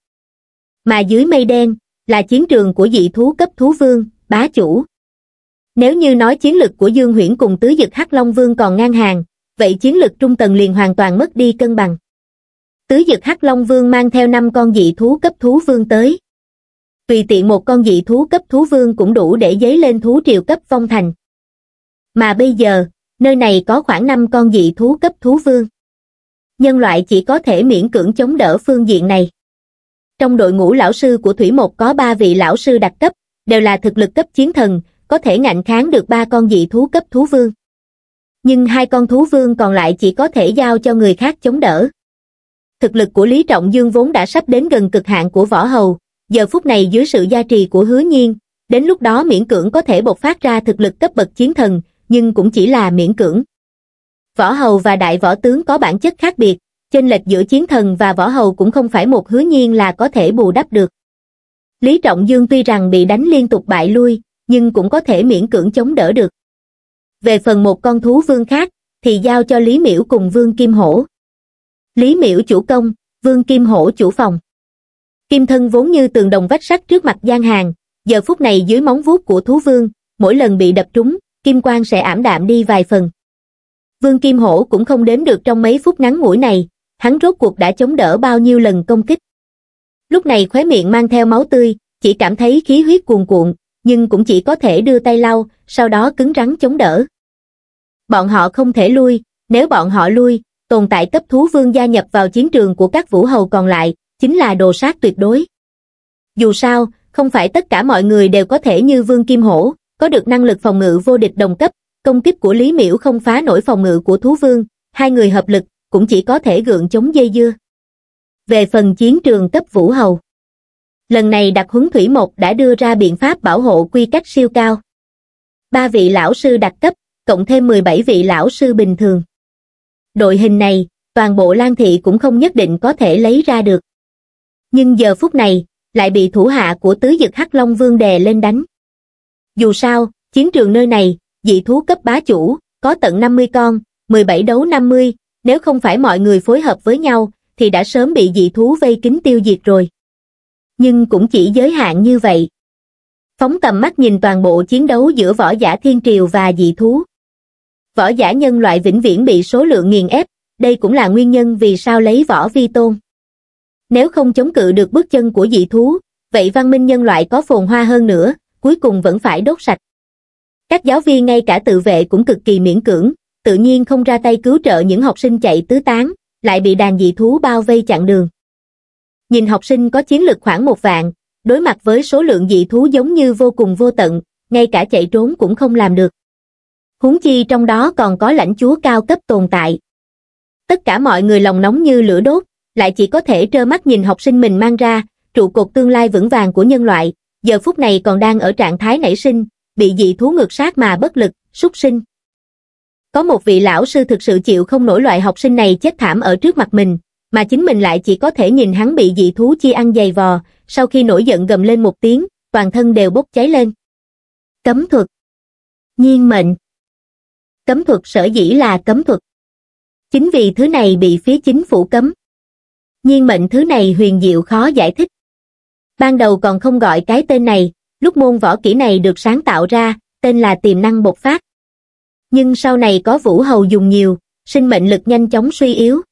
Mà dưới mây đen, là chiến trường của dị thú cấp thú vương, bá chủ. Nếu như nói chiến lực của Dương Huyễn cùng tứ dực Hắc Long Vương còn ngang hàng, vậy chiến lực trung tầng liền hoàn toàn mất đi cân bằng tứ dực hắc long vương mang theo năm con dị thú cấp thú vương tới tùy tiện một con dị thú cấp thú vương cũng đủ để dấy lên thú triều cấp phong thành mà bây giờ nơi này có khoảng năm con dị thú cấp thú vương nhân loại chỉ có thể miễn cưỡng chống đỡ phương diện này trong đội ngũ lão sư của thủy một có ba vị lão sư đặc cấp đều là thực lực cấp chiến thần có thể ngạnh kháng được ba con dị thú cấp thú vương nhưng hai con thú vương còn lại chỉ có thể giao cho người khác chống đỡ. Thực lực của Lý Trọng Dương vốn đã sắp đến gần cực hạn của võ hầu, giờ phút này dưới sự gia trì của hứa nhiên, đến lúc đó miễn cưỡng có thể bộc phát ra thực lực cấp bậc chiến thần, nhưng cũng chỉ là miễn cưỡng. Võ hầu và đại võ tướng có bản chất khác biệt, chênh lệch giữa chiến thần và võ hầu cũng không phải một hứa nhiên là có thể bù đắp được. Lý Trọng Dương tuy rằng bị đánh liên tục bại lui, nhưng cũng có thể miễn cưỡng chống đỡ được về phần một con thú vương khác thì giao cho Lý Miễu cùng Vương Kim Hổ. Lý Miễu chủ công, Vương Kim Hổ chủ phòng. Kim thân vốn như tường đồng vách sắt trước mặt gian hàng, giờ phút này dưới móng vuốt của thú vương, mỗi lần bị đập trúng, kim quang sẽ ảm đạm đi vài phần. Vương Kim Hổ cũng không đếm được trong mấy phút ngắn ngủi này, hắn rốt cuộc đã chống đỡ bao nhiêu lần công kích. Lúc này khóe miệng mang theo máu tươi, chỉ cảm thấy khí huyết cuồn cuộn, nhưng cũng chỉ có thể đưa tay lau, sau đó cứng rắn chống đỡ. Bọn họ không thể lui, nếu bọn họ lui, tồn tại cấp thú vương gia nhập vào chiến trường của các vũ hầu còn lại, chính là đồ sát tuyệt đối. Dù sao, không phải tất cả mọi người đều có thể như vương kim hổ, có được năng lực phòng ngự vô địch đồng cấp, công kích của Lý Miễu không phá nổi phòng ngự của thú vương, hai người hợp lực, cũng chỉ có thể gượng chống dây dưa. Về phần chiến trường cấp vũ hầu, lần này đặc huấn thủy một đã đưa ra biện pháp bảo hộ quy cách siêu cao. Ba vị lão sư đặc cấp, cộng thêm 17 vị lão sư bình thường. Đội hình này, toàn bộ Lan Thị cũng không nhất định có thể lấy ra được. Nhưng giờ phút này, lại bị thủ hạ của tứ dực Hắc Long Vương đè lên đánh. Dù sao, chiến trường nơi này, dị thú cấp bá chủ, có tận 50 con, 17 đấu 50, nếu không phải mọi người phối hợp với nhau, thì đã sớm bị dị thú vây kín tiêu diệt rồi nhưng cũng chỉ giới hạn như vậy. Phóng tầm mắt nhìn toàn bộ chiến đấu giữa võ giả thiên triều và dị thú. Võ giả nhân loại vĩnh viễn bị số lượng nghiền ép, đây cũng là nguyên nhân vì sao lấy võ vi tôn. Nếu không chống cự được bước chân của dị thú, vậy văn minh nhân loại có phồn hoa hơn nữa, cuối cùng vẫn phải đốt sạch. Các giáo viên ngay cả tự vệ cũng cực kỳ miễn cưỡng, tự nhiên không ra tay cứu trợ những học sinh chạy tứ tán, lại bị đàn dị thú bao vây chặn đường nhìn học sinh có chiến lực khoảng một vạn, đối mặt với số lượng dị thú giống như vô cùng vô tận, ngay cả chạy trốn cũng không làm được. Huống chi trong đó còn có lãnh chúa cao cấp tồn tại. Tất cả mọi người lòng nóng như lửa đốt, lại chỉ có thể trơ mắt nhìn học sinh mình mang ra, trụ cột tương lai vững vàng của nhân loại, giờ phút này còn đang ở trạng thái nảy sinh, bị dị thú ngược sát mà bất lực, súc sinh. Có một vị lão sư thực sự chịu không nổi loại học sinh này chết thảm ở trước mặt mình, mà chính mình lại chỉ có thể nhìn hắn bị dị thú chi ăn dày vò, sau khi nổi giận gầm lên một tiếng, toàn thân đều bốc cháy lên. Cấm thuật Nhiên mệnh Cấm thuật sở dĩ là cấm thuật. Chính vì thứ này bị phía chính phủ cấm. Nhiên mệnh thứ này huyền diệu khó giải thích. Ban đầu còn không gọi cái tên này, lúc môn võ kỹ này được sáng tạo ra, tên là tiềm năng bộc phát. Nhưng sau này có vũ hầu dùng nhiều, sinh mệnh lực nhanh chóng suy yếu,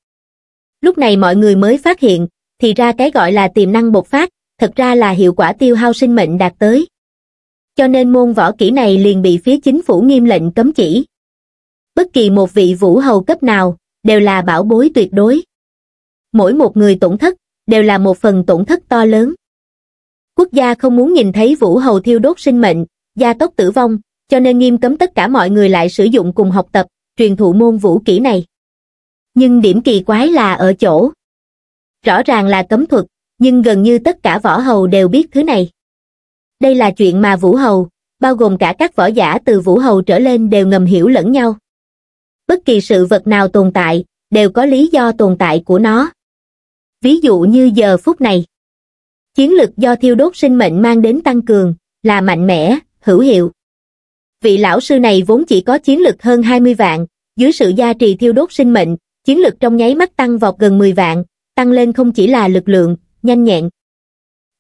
lúc này mọi người mới phát hiện thì ra cái gọi là tiềm năng bộc phát thật ra là hiệu quả tiêu hao sinh mệnh đạt tới cho nên môn võ kỹ này liền bị phía chính phủ nghiêm lệnh cấm chỉ bất kỳ một vị vũ hầu cấp nào đều là bảo bối tuyệt đối mỗi một người tổn thất đều là một phần tổn thất to lớn quốc gia không muốn nhìn thấy vũ hầu thiêu đốt sinh mệnh gia tốc tử vong cho nên nghiêm cấm tất cả mọi người lại sử dụng cùng học tập truyền thụ môn vũ kỹ này nhưng điểm kỳ quái là ở chỗ. Rõ ràng là cấm thuật, nhưng gần như tất cả võ hầu đều biết thứ này. Đây là chuyện mà vũ hầu, bao gồm cả các võ giả từ vũ hầu trở lên đều ngầm hiểu lẫn nhau. Bất kỳ sự vật nào tồn tại, đều có lý do tồn tại của nó. Ví dụ như giờ phút này. Chiến lực do thiêu đốt sinh mệnh mang đến tăng cường, là mạnh mẽ, hữu hiệu. Vị lão sư này vốn chỉ có chiến lực hơn 20 vạn, dưới sự gia trì thiêu đốt sinh mệnh, chiến lực trong nháy mắt tăng vọt gần 10 vạn, tăng lên không chỉ là lực lượng, nhanh nhẹn.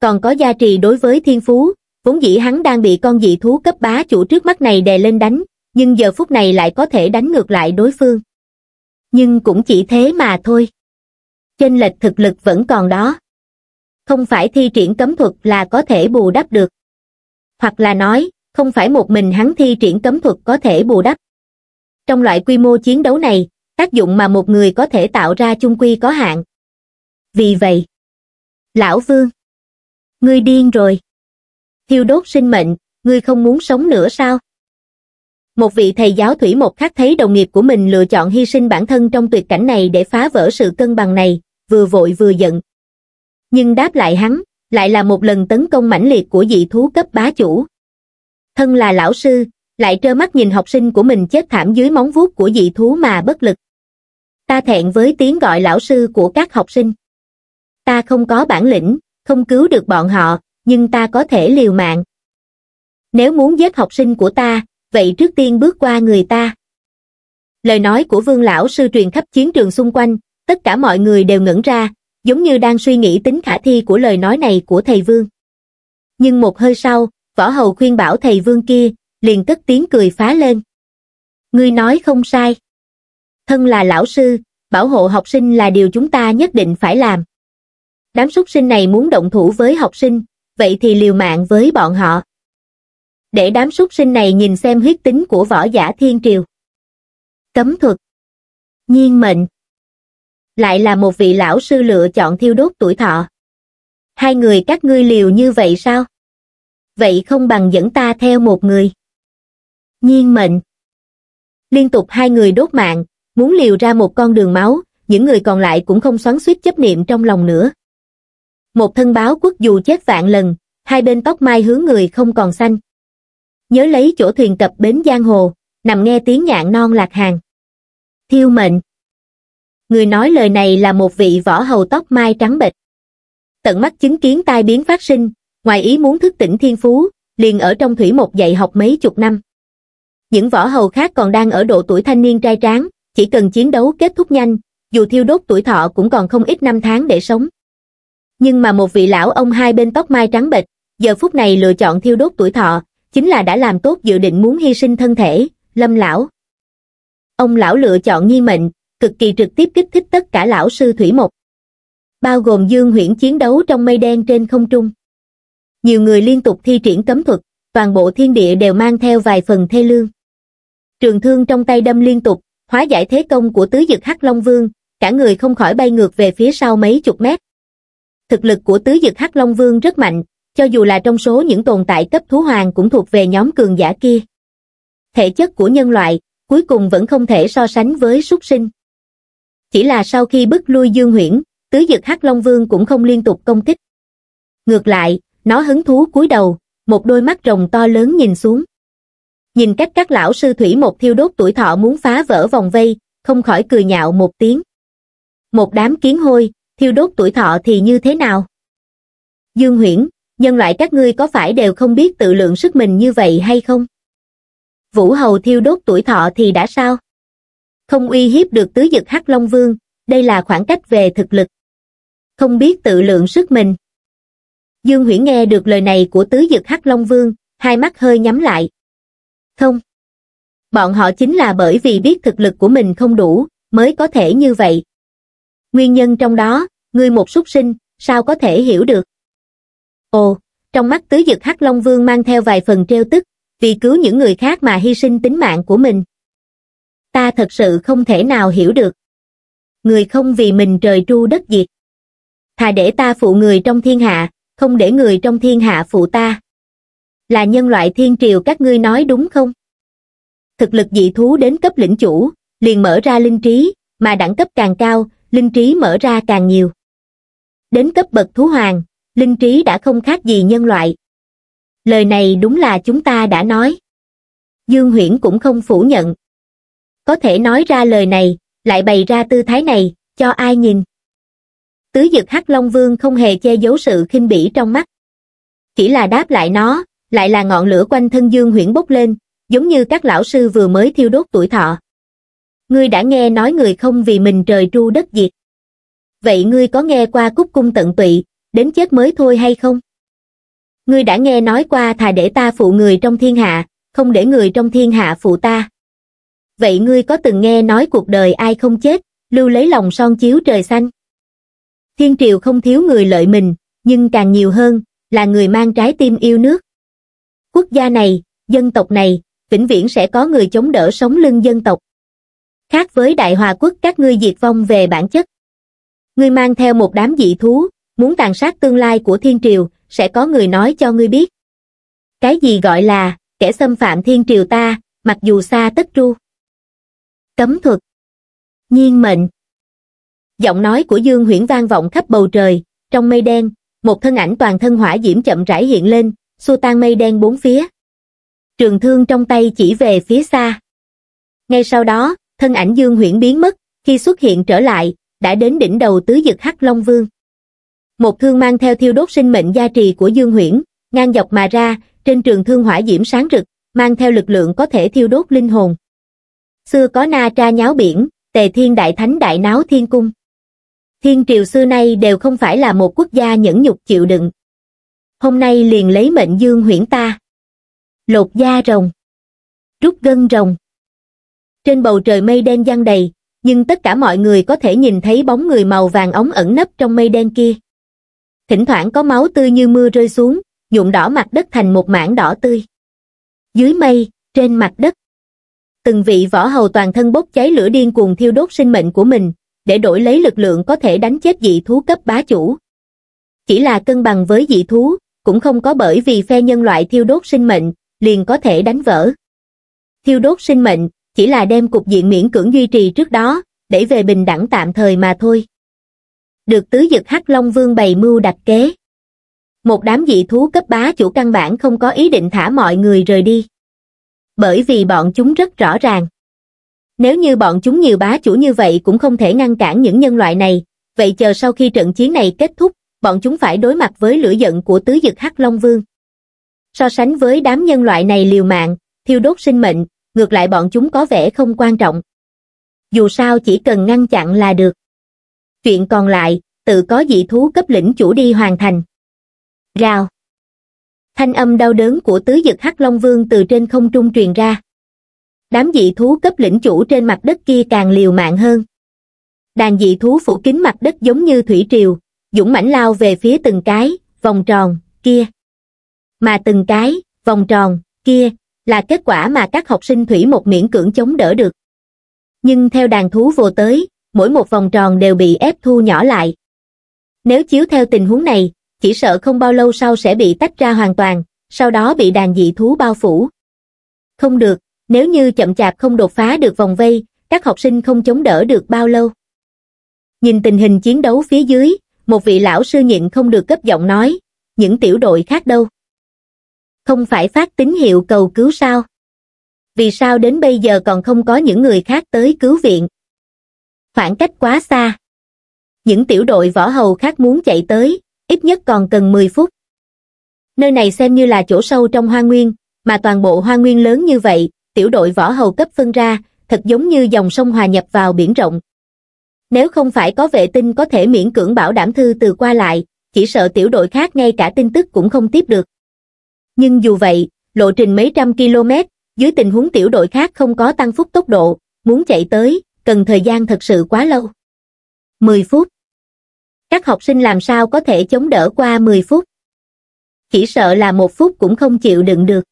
Còn có gia trì đối với thiên phú, vốn dĩ hắn đang bị con dị thú cấp bá chủ trước mắt này đè lên đánh, nhưng giờ phút này lại có thể đánh ngược lại đối phương. Nhưng cũng chỉ thế mà thôi. Chênh lệch thực lực vẫn còn đó. Không phải thi triển cấm thuật là có thể bù đắp được. Hoặc là nói, không phải một mình hắn thi triển cấm thuật có thể bù đắp. Trong loại quy mô chiến đấu này, tác dụng mà một người có thể tạo ra chung quy có hạn vì vậy lão vương ngươi điên rồi thiêu đốt sinh mệnh ngươi không muốn sống nữa sao một vị thầy giáo thủy một khác thấy đồng nghiệp của mình lựa chọn hy sinh bản thân trong tuyệt cảnh này để phá vỡ sự cân bằng này vừa vội vừa giận nhưng đáp lại hắn lại là một lần tấn công mãnh liệt của dị thú cấp bá chủ thân là lão sư lại trơ mắt nhìn học sinh của mình chết thảm dưới móng vuốt của dị thú mà bất lực ta thẹn với tiếng gọi lão sư của các học sinh. Ta không có bản lĩnh, không cứu được bọn họ, nhưng ta có thể liều mạng. Nếu muốn giết học sinh của ta, vậy trước tiên bước qua người ta. Lời nói của vương lão sư truyền khắp chiến trường xung quanh, tất cả mọi người đều ngẩn ra, giống như đang suy nghĩ tính khả thi của lời nói này của thầy vương. Nhưng một hơi sau, võ hầu khuyên bảo thầy vương kia, liền cất tiếng cười phá lên. Ngươi nói không sai thân là lão sư, bảo hộ học sinh là điều chúng ta nhất định phải làm. Đám súc sinh này muốn động thủ với học sinh, vậy thì liều mạng với bọn họ. Để đám súc sinh này nhìn xem huyết tính của võ giả thiên triều. Cấm thuật. Nhiên mệnh. Lại là một vị lão sư lựa chọn thiêu đốt tuổi thọ. Hai người các ngươi liều như vậy sao? Vậy không bằng dẫn ta theo một người. Nhiên mệnh. Liên tục hai người đốt mạng, muốn liều ra một con đường máu, những người còn lại cũng không xoắn suýt chấp niệm trong lòng nữa. Một thân báo quốc dù chết vạn lần, hai bên tóc mai hướng người không còn xanh. Nhớ lấy chỗ thuyền cập bến giang hồ, nằm nghe tiếng nhạn non lạc hàng. Thiêu mệnh. Người nói lời này là một vị võ hầu tóc mai trắng bệch. Tận mắt chứng kiến tai biến phát sinh, ngoài ý muốn thức tỉnh thiên phú, liền ở trong thủy một dạy học mấy chục năm. Những võ hầu khác còn đang ở độ tuổi thanh niên trai tráng, chỉ cần chiến đấu kết thúc nhanh, dù thiêu đốt tuổi thọ cũng còn không ít năm tháng để sống. Nhưng mà một vị lão ông hai bên tóc mai trắng bệch, giờ phút này lựa chọn thiêu đốt tuổi thọ, chính là đã làm tốt dự định muốn hy sinh thân thể, lâm lão. Ông lão lựa chọn nghi mệnh, cực kỳ trực tiếp kích thích tất cả lão sư thủy mộc. Bao gồm dương huyễn chiến đấu trong mây đen trên không trung. Nhiều người liên tục thi triển cấm thuật, toàn bộ thiên địa đều mang theo vài phần thê lương. Trường thương trong tay đâm liên tục, hóa giải thế công của tứ dực hắc long vương, cả người không khỏi bay ngược về phía sau mấy chục mét. Thực lực của tứ dực hắc long vương rất mạnh, cho dù là trong số những tồn tại cấp thú hoàng cũng thuộc về nhóm cường giả kia. Thể chất của nhân loại, cuối cùng vẫn không thể so sánh với súc sinh. Chỉ là sau khi bức lui Dương Huyễn, tứ dực hắc long vương cũng không liên tục công kích. Ngược lại, nó hứng thú cúi đầu, một đôi mắt rồng to lớn nhìn xuống nhìn cách các lão sư thủy một thiêu đốt tuổi thọ muốn phá vỡ vòng vây, không khỏi cười nhạo một tiếng. Một đám kiến hôi, thiêu đốt tuổi thọ thì như thế nào? Dương Huyễn, nhân loại các ngươi có phải đều không biết tự lượng sức mình như vậy hay không? Vũ Hầu thiêu đốt tuổi thọ thì đã sao? Không uy hiếp được tứ dực Hắc Long Vương, đây là khoảng cách về thực lực. Không biết tự lượng sức mình. Dương Huyễn nghe được lời này của tứ dực Hắc Long Vương, hai mắt hơi nhắm lại, không. Bọn họ chính là bởi vì biết thực lực của mình không đủ, mới có thể như vậy. Nguyên nhân trong đó, ngươi một súc sinh, sao có thể hiểu được? Ồ, trong mắt tứ dực hắc Long Vương mang theo vài phần treo tức, vì cứu những người khác mà hy sinh tính mạng của mình. Ta thật sự không thể nào hiểu được. Người không vì mình trời tru đất diệt. Thà để ta phụ người trong thiên hạ, không để người trong thiên hạ phụ ta là nhân loại thiên triều các ngươi nói đúng không? Thực lực dị thú đến cấp lĩnh chủ, liền mở ra linh trí, mà đẳng cấp càng cao, linh trí mở ra càng nhiều. Đến cấp bậc thú hoàng, linh trí đã không khác gì nhân loại. Lời này đúng là chúng ta đã nói. Dương Huyễn cũng không phủ nhận. Có thể nói ra lời này, lại bày ra tư thái này, cho ai nhìn. Tứ dực Hắc Long Vương không hề che giấu sự khinh bỉ trong mắt. Chỉ là đáp lại nó, lại là ngọn lửa quanh thân Dương Huyễn bốc lên, giống như các lão sư vừa mới thiêu đốt tuổi thọ. Ngươi đã nghe nói người không vì mình trời tru đất diệt. Vậy ngươi có nghe qua cúc cung tận tụy, đến chết mới thôi hay không? Ngươi đã nghe nói qua thà để ta phụ người trong thiên hạ, không để người trong thiên hạ phụ ta. Vậy ngươi có từng nghe nói cuộc đời ai không chết, lưu lấy lòng son chiếu trời xanh? Thiên triều không thiếu người lợi mình, nhưng càng nhiều hơn, là người mang trái tim yêu nước quốc gia này, dân tộc này, vĩnh viễn sẽ có người chống đỡ sống lưng dân tộc. Khác với đại hòa quốc các ngươi diệt vong về bản chất. Ngươi mang theo một đám dị thú, muốn tàn sát tương lai của thiên triều, sẽ có người nói cho ngươi biết. Cái gì gọi là, kẻ xâm phạm thiên triều ta, mặc dù xa tất tru. Cấm thuật. Nhiên mệnh. Giọng nói của Dương Huyễn vang vọng khắp bầu trời, trong mây đen, một thân ảnh toàn thân hỏa diễm chậm rãi hiện lên, xua tan mây đen bốn phía. Trường thương trong tay chỉ về phía xa. Ngay sau đó, thân ảnh Dương Huyễn biến mất, khi xuất hiện trở lại, đã đến đỉnh đầu tứ dực Hắc Long Vương. Một thương mang theo thiêu đốt sinh mệnh gia trì của Dương Huyễn, ngang dọc mà ra, trên trường thương hỏa diễm sáng rực, mang theo lực lượng có thể thiêu đốt linh hồn. Xưa có na tra nháo biển, tề thiên đại thánh đại náo thiên cung. Thiên triều xưa nay đều không phải là một quốc gia nhẫn nhục chịu đựng hôm nay liền lấy mệnh dương huyễn ta. Lột da rồng. Rút gân rồng. Trên bầu trời mây đen giăng đầy, nhưng tất cả mọi người có thể nhìn thấy bóng người màu vàng ống ẩn nấp trong mây đen kia. Thỉnh thoảng có máu tươi như mưa rơi xuống, nhuộm đỏ mặt đất thành một mảng đỏ tươi. Dưới mây, trên mặt đất, từng vị võ hầu toàn thân bốc cháy lửa điên cuồng thiêu đốt sinh mệnh của mình, để đổi lấy lực lượng có thể đánh chết dị thú cấp bá chủ. Chỉ là cân bằng với dị thú, cũng không có bởi vì phe nhân loại thiêu đốt sinh mệnh, liền có thể đánh vỡ. Thiêu đốt sinh mệnh, chỉ là đem cục diện miễn cưỡng duy trì trước đó, để về bình đẳng tạm thời mà thôi. Được tứ dực hắc Long Vương bày mưu đặt kế. Một đám dị thú cấp bá chủ căn bản không có ý định thả mọi người rời đi. Bởi vì bọn chúng rất rõ ràng. Nếu như bọn chúng nhiều bá chủ như vậy cũng không thể ngăn cản những nhân loại này, vậy chờ sau khi trận chiến này kết thúc, bọn chúng phải đối mặt với lửa giận của tứ dực hắc long vương so sánh với đám nhân loại này liều mạng thiêu đốt sinh mệnh ngược lại bọn chúng có vẻ không quan trọng dù sao chỉ cần ngăn chặn là được chuyện còn lại tự có dị thú cấp lĩnh chủ đi hoàn thành rào thanh âm đau đớn của tứ dực hắc long vương từ trên không trung truyền ra đám dị thú cấp lĩnh chủ trên mặt đất kia càng liều mạng hơn đàn dị thú phủ kín mặt đất giống như thủy triều dũng mãnh lao về phía từng cái vòng tròn kia mà từng cái vòng tròn kia là kết quả mà các học sinh thủy một miễn cưỡng chống đỡ được nhưng theo đàn thú vô tới mỗi một vòng tròn đều bị ép thu nhỏ lại nếu chiếu theo tình huống này chỉ sợ không bao lâu sau sẽ bị tách ra hoàn toàn sau đó bị đàn dị thú bao phủ không được nếu như chậm chạp không đột phá được vòng vây các học sinh không chống đỡ được bao lâu nhìn tình hình chiến đấu phía dưới một vị lão sư nhịn không được cấp giọng nói, những tiểu đội khác đâu. Không phải phát tín hiệu cầu cứu sao? Vì sao đến bây giờ còn không có những người khác tới cứu viện? Khoảng cách quá xa. Những tiểu đội võ hầu khác muốn chạy tới, ít nhất còn cần 10 phút. Nơi này xem như là chỗ sâu trong hoa nguyên, mà toàn bộ hoa nguyên lớn như vậy, tiểu đội võ hầu cấp phân ra, thật giống như dòng sông hòa nhập vào biển rộng. Nếu không phải có vệ tinh có thể miễn cưỡng bảo đảm thư từ qua lại, chỉ sợ tiểu đội khác ngay cả tin tức cũng không tiếp được. Nhưng dù vậy, lộ trình mấy trăm km, dưới tình huống tiểu đội khác không có tăng phúc tốc độ, muốn chạy tới, cần thời gian thật sự quá lâu. 10 phút. Các học sinh làm sao có thể chống đỡ qua 10 phút? Chỉ sợ là một phút cũng không chịu đựng được.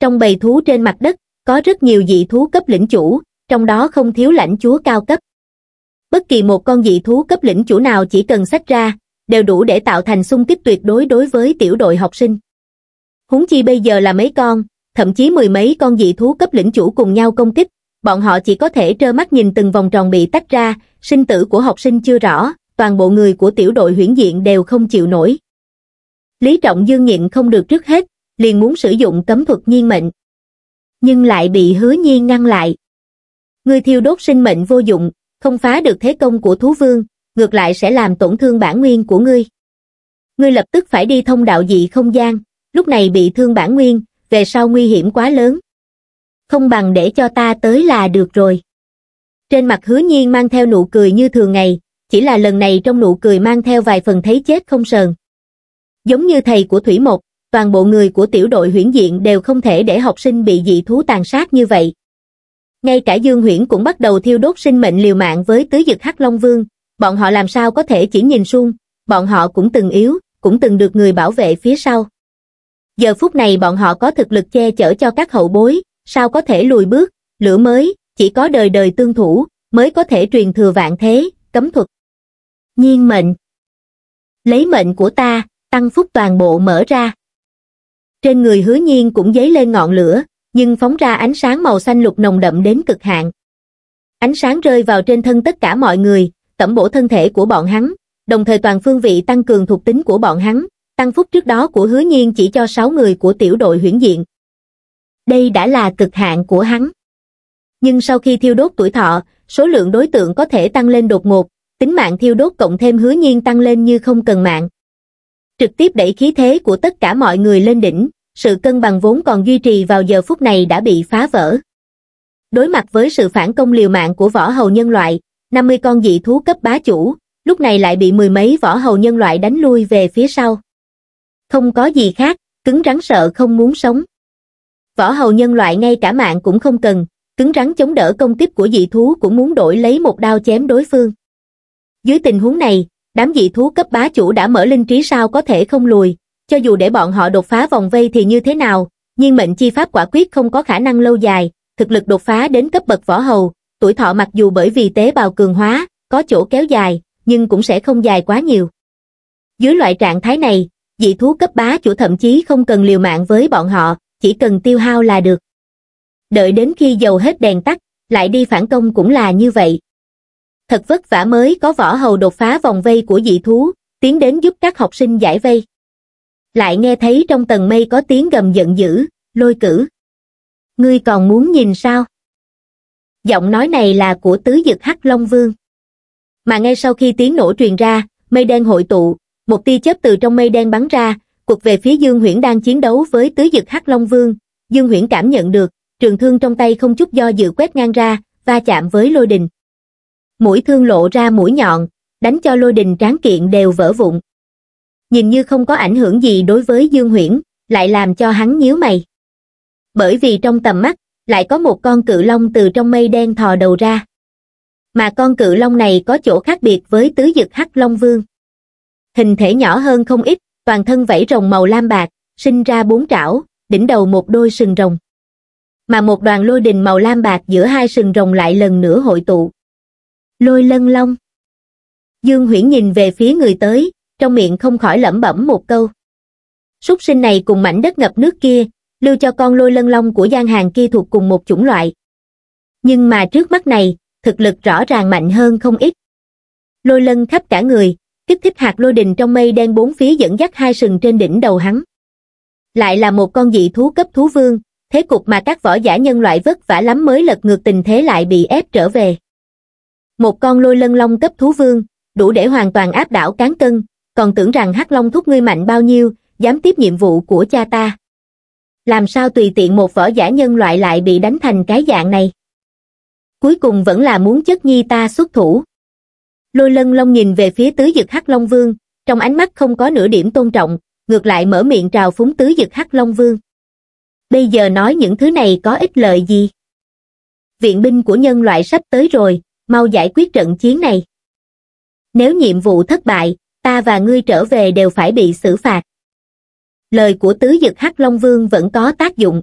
Trong bầy thú trên mặt đất, có rất nhiều dị thú cấp lĩnh chủ, trong đó không thiếu lãnh chúa cao cấp bất kỳ một con dị thú cấp lĩnh chủ nào chỉ cần sách ra, đều đủ để tạo thành xung kích tuyệt đối đối với tiểu đội học sinh. Huống chi bây giờ là mấy con, thậm chí mười mấy con dị thú cấp lĩnh chủ cùng nhau công kích, bọn họ chỉ có thể trơ mắt nhìn từng vòng tròn bị tách ra, sinh tử của học sinh chưa rõ, toàn bộ người của tiểu đội huyển diện đều không chịu nổi. Lý Trọng Dương nhịn không được trước hết, liền muốn sử dụng cấm thuật nhiên mệnh. Nhưng lại bị hứa nhiên ngăn lại. người thiêu đốt sinh mệnh vô dụng, không phá được thế công của thú vương, ngược lại sẽ làm tổn thương bản nguyên của ngươi. Ngươi lập tức phải đi thông đạo dị không gian, lúc này bị thương bản nguyên, về sau nguy hiểm quá lớn. Không bằng để cho ta tới là được rồi. Trên mặt hứa nhiên mang theo nụ cười như thường ngày, chỉ là lần này trong nụ cười mang theo vài phần thấy chết không sờn. Giống như thầy của Thủy Mộc, toàn bộ người của tiểu đội huyển diện đều không thể để học sinh bị dị thú tàn sát như vậy, ngay cả Dương Huyễn cũng bắt đầu thiêu đốt sinh mệnh liều mạng với tứ dực Hắc Long Vương, bọn họ làm sao có thể chỉ nhìn xuông? bọn họ cũng từng yếu, cũng từng được người bảo vệ phía sau. Giờ phút này bọn họ có thực lực che chở cho các hậu bối, sao có thể lùi bước, lửa mới, chỉ có đời đời tương thủ, mới có thể truyền thừa vạn thế, cấm thuật. Nhiên mệnh Lấy mệnh của ta, tăng phúc toàn bộ mở ra. Trên người hứa nhiên cũng dấy lên ngọn lửa, nhưng phóng ra ánh sáng màu xanh lục nồng đậm đến cực hạn. Ánh sáng rơi vào trên thân tất cả mọi người, tẩm bổ thân thể của bọn hắn, đồng thời toàn phương vị tăng cường thuộc tính của bọn hắn, tăng phúc trước đó của hứa nhiên chỉ cho 6 người của tiểu đội huyển diện. Đây đã là cực hạn của hắn. Nhưng sau khi thiêu đốt tuổi thọ, số lượng đối tượng có thể tăng lên đột ngột, tính mạng thiêu đốt cộng thêm hứa nhiên tăng lên như không cần mạng. Trực tiếp đẩy khí thế của tất cả mọi người lên đỉnh, sự cân bằng vốn còn duy trì vào giờ phút này đã bị phá vỡ. Đối mặt với sự phản công liều mạng của võ hầu nhân loại, 50 con dị thú cấp bá chủ, lúc này lại bị mười mấy võ hầu nhân loại đánh lui về phía sau. Không có gì khác, cứng rắn sợ không muốn sống. Võ hầu nhân loại ngay cả mạng cũng không cần, cứng rắn chống đỡ công kích của dị thú cũng muốn đổi lấy một đao chém đối phương. Dưới tình huống này, đám dị thú cấp bá chủ đã mở linh trí sao có thể không lùi, cho dù để bọn họ đột phá vòng vây thì như thế nào, nhưng mệnh chi pháp quả quyết không có khả năng lâu dài, thực lực đột phá đến cấp bậc võ hầu, tuổi thọ mặc dù bởi vì tế bào cường hóa, có chỗ kéo dài, nhưng cũng sẽ không dài quá nhiều. Dưới loại trạng thái này, dị thú cấp bá chủ thậm chí không cần liều mạng với bọn họ, chỉ cần tiêu hao là được. Đợi đến khi dầu hết đèn tắt, lại đi phản công cũng là như vậy. Thật vất vả mới có võ hầu đột phá vòng vây của dị thú, tiến đến giúp các học sinh giải vây lại nghe thấy trong tầng mây có tiếng gầm giận dữ lôi cử ngươi còn muốn nhìn sao giọng nói này là của tứ dực hắc long vương mà ngay sau khi tiếng nổ truyền ra mây đen hội tụ một tia chớp từ trong mây đen bắn ra cuộc về phía dương huyễn đang chiến đấu với tứ dực hắc long vương dương huyễn cảm nhận được trường thương trong tay không chút do dự quét ngang ra va chạm với lôi đình mũi thương lộ ra mũi nhọn đánh cho lôi đình tráng kiện đều vỡ vụn nhìn như không có ảnh hưởng gì đối với Dương Huyễn, lại làm cho hắn nhíu mày. Bởi vì trong tầm mắt, lại có một con cự long từ trong mây đen thò đầu ra. Mà con cự long này có chỗ khác biệt với tứ dực hắc long vương. Hình thể nhỏ hơn không ít, toàn thân vảy rồng màu lam bạc, sinh ra bốn trảo, đỉnh đầu một đôi sừng rồng. Mà một đoàn lôi đình màu lam bạc giữa hai sừng rồng lại lần nữa hội tụ. Lôi lân long. Dương Huyễn nhìn về phía người tới, trong miệng không khỏi lẩm bẩm một câu. Súc sinh này cùng mảnh đất ngập nước kia, lưu cho con lôi lân long của gian hàng kia thuộc cùng một chủng loại. Nhưng mà trước mắt này, thực lực rõ ràng mạnh hơn không ít. Lôi lân khắp cả người, kích thích hạt lôi đình trong mây đen bốn phía dẫn dắt hai sừng trên đỉnh đầu hắn. Lại là một con dị thú cấp thú vương, thế cục mà các võ giả nhân loại vất vả lắm mới lật ngược tình thế lại bị ép trở về. Một con lôi lân long cấp thú vương, đủ để hoàn toàn áp đảo cán cân, còn tưởng rằng hắc long thúc ngươi mạnh bao nhiêu dám tiếp nhiệm vụ của cha ta làm sao tùy tiện một võ giả nhân loại lại bị đánh thành cái dạng này cuối cùng vẫn là muốn chất nhi ta xuất thủ lôi lân long nhìn về phía tứ dực hắc long vương trong ánh mắt không có nửa điểm tôn trọng ngược lại mở miệng trào phúng tứ dực hắc long vương bây giờ nói những thứ này có ích lợi gì viện binh của nhân loại sắp tới rồi mau giải quyết trận chiến này nếu nhiệm vụ thất bại ta và ngươi trở về đều phải bị xử phạt. Lời của tứ dực hắc Long Vương vẫn có tác dụng.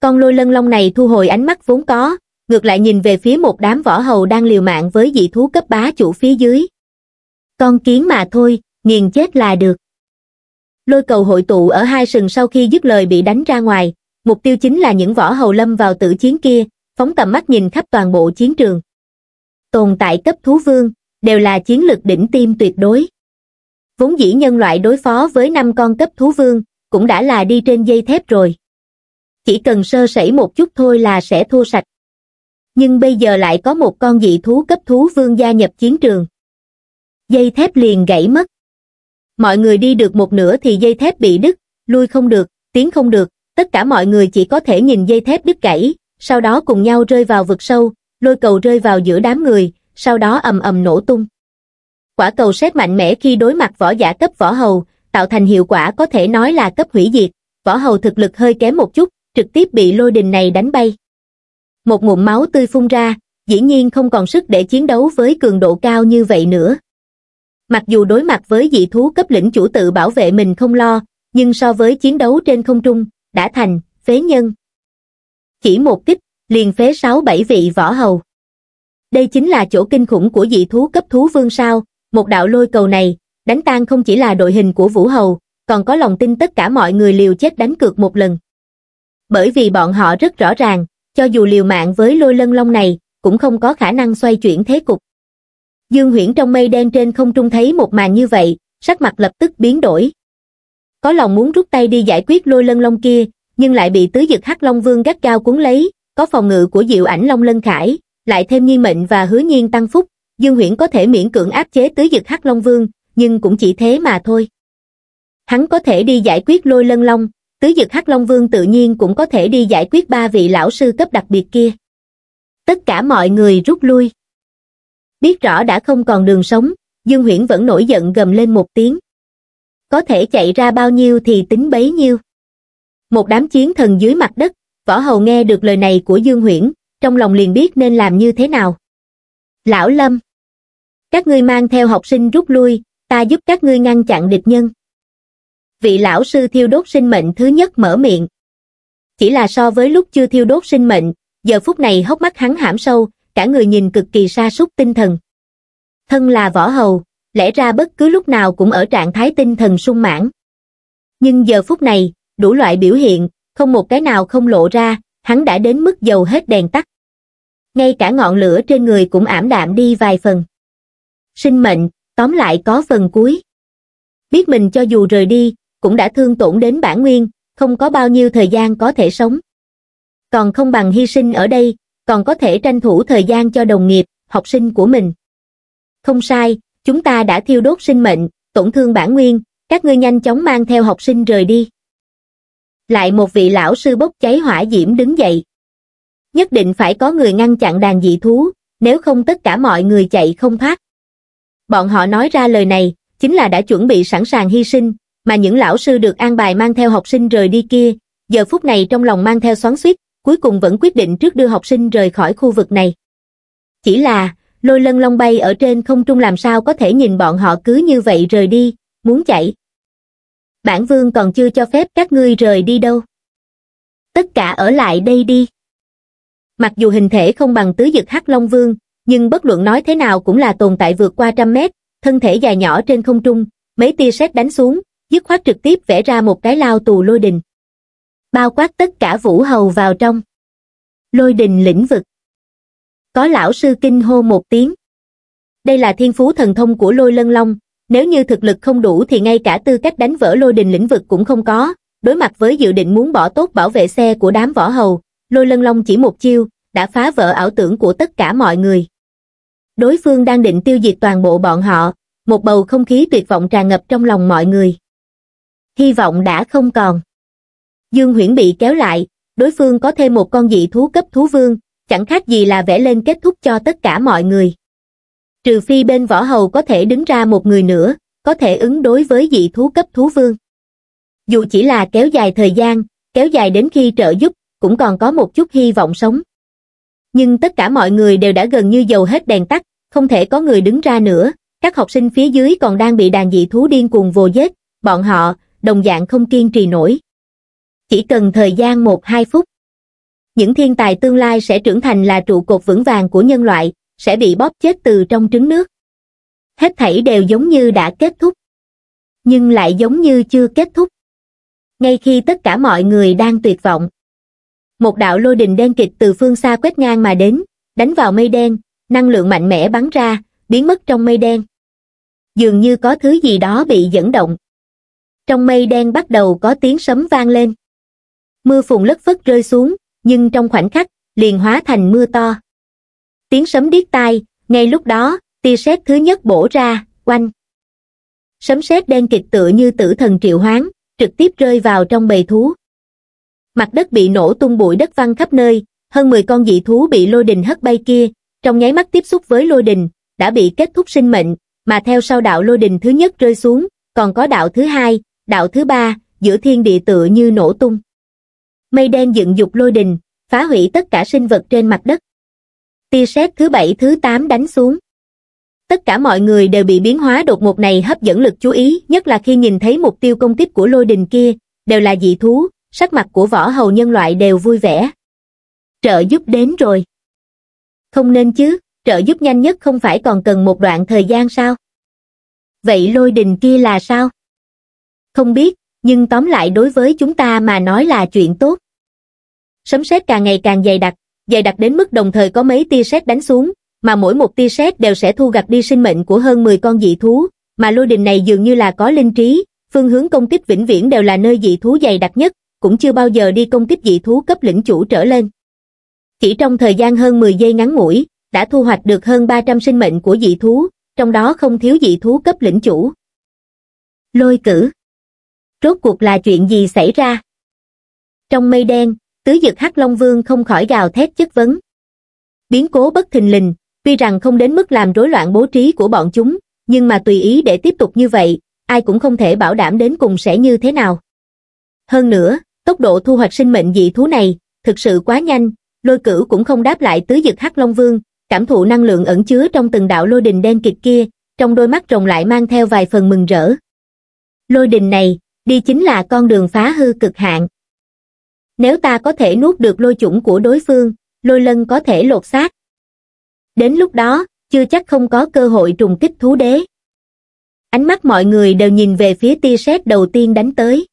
Con lôi lân long này thu hồi ánh mắt vốn có, ngược lại nhìn về phía một đám võ hầu đang liều mạng với dị thú cấp bá chủ phía dưới. Con kiến mà thôi, nghiền chết là được. Lôi cầu hội tụ ở hai sừng sau khi dứt lời bị đánh ra ngoài, mục tiêu chính là những võ hầu lâm vào tử chiến kia, phóng tầm mắt nhìn khắp toàn bộ chiến trường. Tồn tại cấp thú vương, đều là chiến lực đỉnh tim tuyệt đối vốn dĩ nhân loại đối phó với năm con cấp thú vương, cũng đã là đi trên dây thép rồi. Chỉ cần sơ sẩy một chút thôi là sẽ thua sạch. Nhưng bây giờ lại có một con dị thú cấp thú vương gia nhập chiến trường. Dây thép liền gãy mất. Mọi người đi được một nửa thì dây thép bị đứt, lui không được, tiến không được, tất cả mọi người chỉ có thể nhìn dây thép đứt gãy, sau đó cùng nhau rơi vào vực sâu, lôi cầu rơi vào giữa đám người, sau đó ầm ầm nổ tung. Quả cầu sét mạnh mẽ khi đối mặt võ giả cấp võ hầu, tạo thành hiệu quả có thể nói là cấp hủy diệt, võ hầu thực lực hơi kém một chút, trực tiếp bị lôi đình này đánh bay. Một ngụm máu tươi phun ra, dĩ nhiên không còn sức để chiến đấu với cường độ cao như vậy nữa. Mặc dù đối mặt với dị thú cấp lĩnh chủ tự bảo vệ mình không lo, nhưng so với chiến đấu trên không trung, đã thành, phế nhân. Chỉ một kích, liền phế sáu bảy vị võ hầu. Đây chính là chỗ kinh khủng của dị thú cấp thú vương sao, một đạo lôi cầu này, đánh tan không chỉ là đội hình của Vũ Hầu, còn có lòng tin tất cả mọi người liều chết đánh cược một lần. Bởi vì bọn họ rất rõ ràng, cho dù liều mạng với lôi lân long này, cũng không có khả năng xoay chuyển thế cục. Dương Huyễn trong mây đen trên không trung thấy một màn như vậy, sắc mặt lập tức biến đổi. Có lòng muốn rút tay đi giải quyết lôi lân long kia, nhưng lại bị tứ dực hắc long vương gắt cao cuốn lấy, có phòng ngự của diệu ảnh long lân khải, lại thêm nhi mệnh và hứa nhiên tăng phúc, Dương Huyễn có thể miễn cưỡng áp chế tứ dực Hắc Long Vương, nhưng cũng chỉ thế mà thôi. Hắn có thể đi giải quyết lôi lân long, tứ dực Hắc Long Vương tự nhiên cũng có thể đi giải quyết ba vị lão sư cấp đặc biệt kia. Tất cả mọi người rút lui. Biết rõ đã không còn đường sống, Dương Huyễn vẫn nổi giận gầm lên một tiếng. Có thể chạy ra bao nhiêu thì tính bấy nhiêu. Một đám chiến thần dưới mặt đất, võ hầu nghe được lời này của Dương Huyễn, trong lòng liền biết nên làm như thế nào. Lão Lâm các ngươi mang theo học sinh rút lui, ta giúp các ngươi ngăn chặn địch nhân. Vị lão sư thiêu đốt sinh mệnh thứ nhất mở miệng. Chỉ là so với lúc chưa thiêu đốt sinh mệnh, giờ phút này hốc mắt hắn hãm sâu, cả người nhìn cực kỳ sa sút tinh thần. Thân là võ hầu, lẽ ra bất cứ lúc nào cũng ở trạng thái tinh thần sung mãn. Nhưng giờ phút này, đủ loại biểu hiện, không một cái nào không lộ ra, hắn đã đến mức dầu hết đèn tắt. Ngay cả ngọn lửa trên người cũng ảm đạm đi vài phần sinh mệnh, tóm lại có phần cuối. Biết mình cho dù rời đi, cũng đã thương tổn đến bản nguyên, không có bao nhiêu thời gian có thể sống. Còn không bằng hy sinh ở đây, còn có thể tranh thủ thời gian cho đồng nghiệp, học sinh của mình. Không sai, chúng ta đã thiêu đốt sinh mệnh, tổn thương bản nguyên, các ngươi nhanh chóng mang theo học sinh rời đi. Lại một vị lão sư bốc cháy hỏa diễm đứng dậy. Nhất định phải có người ngăn chặn đàn dị thú, nếu không tất cả mọi người chạy không thoát bọn họ nói ra lời này, chính là đã chuẩn bị sẵn sàng hy sinh, mà những lão sư được an bài mang theo học sinh rời đi kia, giờ phút này trong lòng mang theo xoắn xuýt, cuối cùng vẫn quyết định trước đưa học sinh rời khỏi khu vực này. Chỉ là, lôi lân long bay ở trên không trung làm sao có thể nhìn bọn họ cứ như vậy rời đi, muốn chạy. Bản vương còn chưa cho phép các ngươi rời đi đâu. Tất cả ở lại đây đi. Mặc dù hình thể không bằng tứ dực hắc long vương, nhưng bất luận nói thế nào cũng là tồn tại vượt qua trăm mét, thân thể dài nhỏ trên không trung, mấy tia sét đánh xuống, dứt khoát trực tiếp vẽ ra một cái lao tù lôi đình. Bao quát tất cả vũ hầu vào trong. Lôi đình lĩnh vực. Có lão sư kinh hô một tiếng. Đây là thiên phú thần thông của lôi lân long, nếu như thực lực không đủ thì ngay cả tư cách đánh vỡ lôi đình lĩnh vực cũng không có, đối mặt với dự định muốn bỏ tốt bảo vệ xe của đám võ hầu, lôi lân long chỉ một chiêu, đã phá vỡ ảo tưởng của tất cả mọi người đối phương đang định tiêu diệt toàn bộ bọn họ, một bầu không khí tuyệt vọng tràn ngập trong lòng mọi người. Hy vọng đã không còn. Dương Huyễn bị kéo lại, đối phương có thêm một con dị thú cấp thú vương, chẳng khác gì là vẽ lên kết thúc cho tất cả mọi người. Trừ phi bên võ hầu có thể đứng ra một người nữa, có thể ứng đối với dị thú cấp thú vương. Dù chỉ là kéo dài thời gian, kéo dài đến khi trợ giúp, cũng còn có một chút hy vọng sống nhưng tất cả mọi người đều đã gần như dầu hết đèn tắt, không thể có người đứng ra nữa. Các học sinh phía dưới còn đang bị đàn dị thú điên cuồng vồ giết, bọn họ, đồng dạng không kiên trì nổi. Chỉ cần thời gian 1-2 phút, những thiên tài tương lai sẽ trưởng thành là trụ cột vững vàng của nhân loại, sẽ bị bóp chết từ trong trứng nước. Hết thảy đều giống như đã kết thúc, nhưng lại giống như chưa kết thúc. Ngay khi tất cả mọi người đang tuyệt vọng, một đạo lôi đình đen kịch từ phương xa quét ngang mà đến đánh vào mây đen năng lượng mạnh mẽ bắn ra biến mất trong mây đen dường như có thứ gì đó bị dẫn động trong mây đen bắt đầu có tiếng sấm vang lên mưa phùn lất phất rơi xuống nhưng trong khoảnh khắc liền hóa thành mưa to tiếng sấm điếc tai ngay lúc đó tia sét thứ nhất bổ ra quanh sấm sét đen kịch tựa như tử thần triệu hoáng trực tiếp rơi vào trong bầy thú mặt đất bị nổ tung bụi đất văng khắp nơi, hơn 10 con dị thú bị lôi đình hất bay kia, trong nháy mắt tiếp xúc với lôi đình, đã bị kết thúc sinh mệnh, mà theo sau đạo lôi đình thứ nhất rơi xuống, còn có đạo thứ hai, đạo thứ ba, giữa thiên địa tựa như nổ tung. Mây đen dựng dục lôi đình, phá hủy tất cả sinh vật trên mặt đất. Tia sét thứ bảy thứ tám đánh xuống. Tất cả mọi người đều bị biến hóa đột ngột này hấp dẫn lực chú ý, nhất là khi nhìn thấy mục tiêu công kích của lôi đình kia, đều là dị thú, sắc mặt của võ hầu nhân loại đều vui vẻ. Trợ giúp đến rồi. Không nên chứ, trợ giúp nhanh nhất không phải còn cần một đoạn thời gian sao? Vậy lôi đình kia là sao? Không biết, nhưng tóm lại đối với chúng ta mà nói là chuyện tốt. Sấm sét càng ngày càng dày đặc, dày đặc đến mức đồng thời có mấy tia sét đánh xuống, mà mỗi một tia sét đều sẽ thu gặt đi sinh mệnh của hơn 10 con dị thú, mà lôi đình này dường như là có linh trí, phương hướng công kích vĩnh viễn đều là nơi dị thú dày đặc nhất, cũng chưa bao giờ đi công kích dị thú cấp lĩnh chủ trở lên. Chỉ trong thời gian hơn 10 giây ngắn ngủi, đã thu hoạch được hơn 300 sinh mệnh của dị thú, trong đó không thiếu dị thú cấp lĩnh chủ. Lôi cử Rốt cuộc là chuyện gì xảy ra? Trong mây đen, tứ dực hắc Long Vương không khỏi gào thét chất vấn. Biến cố bất thình lình, tuy rằng không đến mức làm rối loạn bố trí của bọn chúng, nhưng mà tùy ý để tiếp tục như vậy, ai cũng không thể bảo đảm đến cùng sẽ như thế nào. Hơn nữa, Tốc độ thu hoạch sinh mệnh dị thú này thực sự quá nhanh, lôi cửu cũng không đáp lại tứ dực hắc long vương, cảm thụ năng lượng ẩn chứa trong từng đạo lôi đình đen kịt kia, trong đôi mắt rồng lại mang theo vài phần mừng rỡ. Lôi đình này, đi chính là con đường phá hư cực hạn. Nếu ta có thể nuốt được lôi chủng của đối phương, lôi lân có thể lột xác. Đến lúc đó, chưa chắc không có cơ hội trùng kích thú đế. Ánh mắt mọi người đều nhìn về phía tia sét đầu tiên đánh tới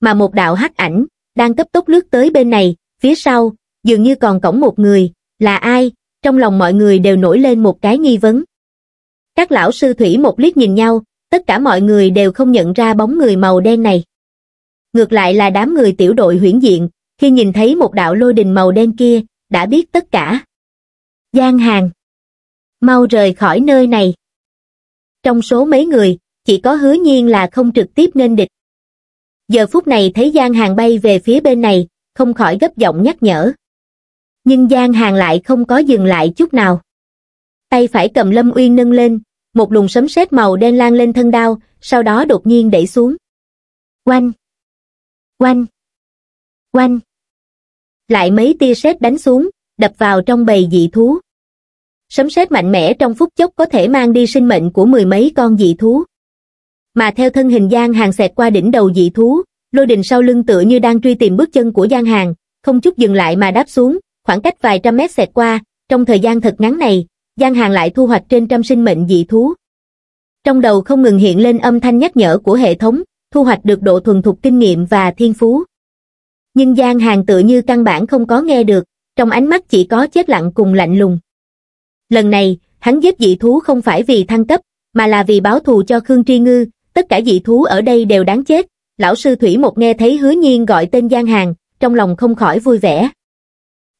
mà một đạo hắc ảnh đang cấp tốc lướt tới bên này, phía sau, dường như còn cổng một người, là ai? Trong lòng mọi người đều nổi lên một cái nghi vấn. Các lão sư thủy một liếc nhìn nhau, tất cả mọi người đều không nhận ra bóng người màu đen này. Ngược lại là đám người tiểu đội huyển diện, khi nhìn thấy một đạo lôi đình màu đen kia, đã biết tất cả. Giang Hàng Mau rời khỏi nơi này. Trong số mấy người, chỉ có hứa nhiên là không trực tiếp nên địch, giờ phút này thấy giang hàng bay về phía bên này không khỏi gấp giọng nhắc nhở nhưng giang hàng lại không có dừng lại chút nào tay phải cầm lâm uyên nâng lên một luồng sấm sét màu đen lan lên thân đao sau đó đột nhiên đẩy xuống oanh oanh oanh lại mấy tia sét đánh xuống đập vào trong bầy dị thú sấm sét mạnh mẽ trong phút chốc có thể mang đi sinh mệnh của mười mấy con dị thú mà theo thân hình Giang Hàng xẹt qua đỉnh đầu dị thú, lôi đình sau lưng tựa như đang truy tìm bước chân của Giang Hàng, không chút dừng lại mà đáp xuống, khoảng cách vài trăm mét xẹt qua, trong thời gian thật ngắn này, Giang Hàng lại thu hoạch trên trăm sinh mệnh dị thú. Trong đầu không ngừng hiện lên âm thanh nhắc nhở của hệ thống, thu hoạch được độ thuần thục kinh nghiệm và thiên phú. Nhưng Giang Hàng tự như căn bản không có nghe được, trong ánh mắt chỉ có chết lặng cùng lạnh lùng. Lần này, hắn giết dị thú không phải vì thăng cấp, mà là vì báo thù cho Khương Tri Ngư, tất cả dị thú ở đây đều đáng chết. Lão sư Thủy một nghe thấy hứa nhiên gọi tên Giang Hàng, trong lòng không khỏi vui vẻ.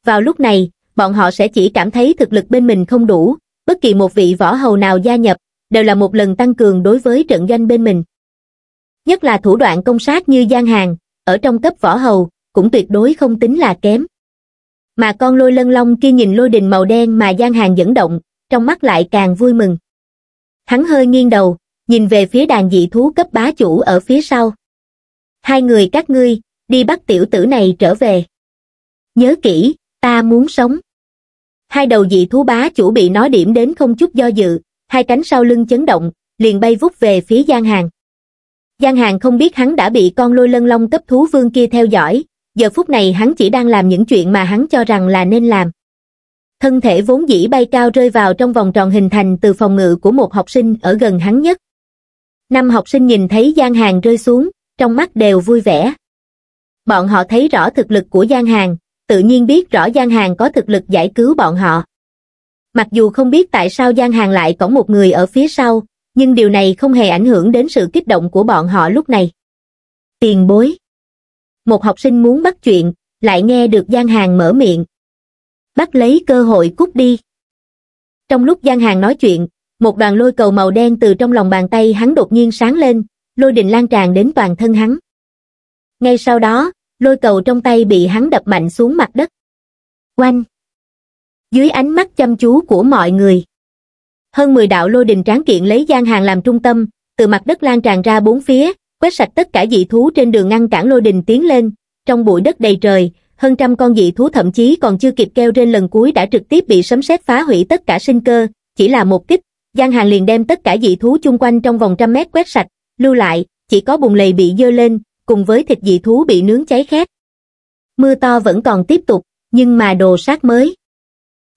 Vào lúc này, bọn họ sẽ chỉ cảm thấy thực lực bên mình không đủ, bất kỳ một vị võ hầu nào gia nhập, đều là một lần tăng cường đối với trận doanh bên mình. Nhất là thủ đoạn công sát như Giang Hàng, ở trong cấp võ hầu, cũng tuyệt đối không tính là kém. Mà con lôi lân long kia nhìn lôi đình màu đen mà Giang Hàng dẫn động, trong mắt lại càng vui mừng. Hắn hơi nghiêng đầu, nhìn về phía đàn dị thú cấp bá chủ ở phía sau. Hai người các ngươi, đi bắt tiểu tử này trở về. Nhớ kỹ, ta muốn sống. Hai đầu dị thú bá chủ bị nó điểm đến không chút do dự, hai cánh sau lưng chấn động, liền bay vút về phía gian Hàng. gian Hàng không biết hắn đã bị con lôi lân long cấp thú vương kia theo dõi, giờ phút này hắn chỉ đang làm những chuyện mà hắn cho rằng là nên làm. Thân thể vốn dĩ bay cao rơi vào trong vòng tròn hình thành từ phòng ngự của một học sinh ở gần hắn nhất, năm học sinh nhìn thấy gian hàng rơi xuống trong mắt đều vui vẻ bọn họ thấy rõ thực lực của gian hàng tự nhiên biết rõ gian hàng có thực lực giải cứu bọn họ mặc dù không biết tại sao gian hàng lại có một người ở phía sau nhưng điều này không hề ảnh hưởng đến sự kích động của bọn họ lúc này tiền bối một học sinh muốn bắt chuyện lại nghe được gian hàng mở miệng bắt lấy cơ hội cút đi trong lúc gian hàng nói chuyện một đoàn lôi cầu màu đen từ trong lòng bàn tay hắn đột nhiên sáng lên, lôi đình lan tràn đến toàn thân hắn. Ngay sau đó, lôi cầu trong tay bị hắn đập mạnh xuống mặt đất. Oanh! Dưới ánh mắt chăm chú của mọi người. Hơn 10 đạo lôi đình tráng kiện lấy gian hàng làm trung tâm, từ mặt đất lan tràn ra bốn phía, quét sạch tất cả dị thú trên đường ngăn cản lôi đình tiến lên. Trong bụi đất đầy trời, hơn trăm con dị thú thậm chí còn chưa kịp kêu trên lần cuối đã trực tiếp bị sấm sét phá hủy tất cả sinh cơ, chỉ là một kích, Giang Hàng liền đem tất cả dị thú chung quanh trong vòng trăm mét quét sạch, lưu lại, chỉ có bùn lầy bị dơ lên, cùng với thịt dị thú bị nướng cháy khét. Mưa to vẫn còn tiếp tục, nhưng mà đồ sát mới.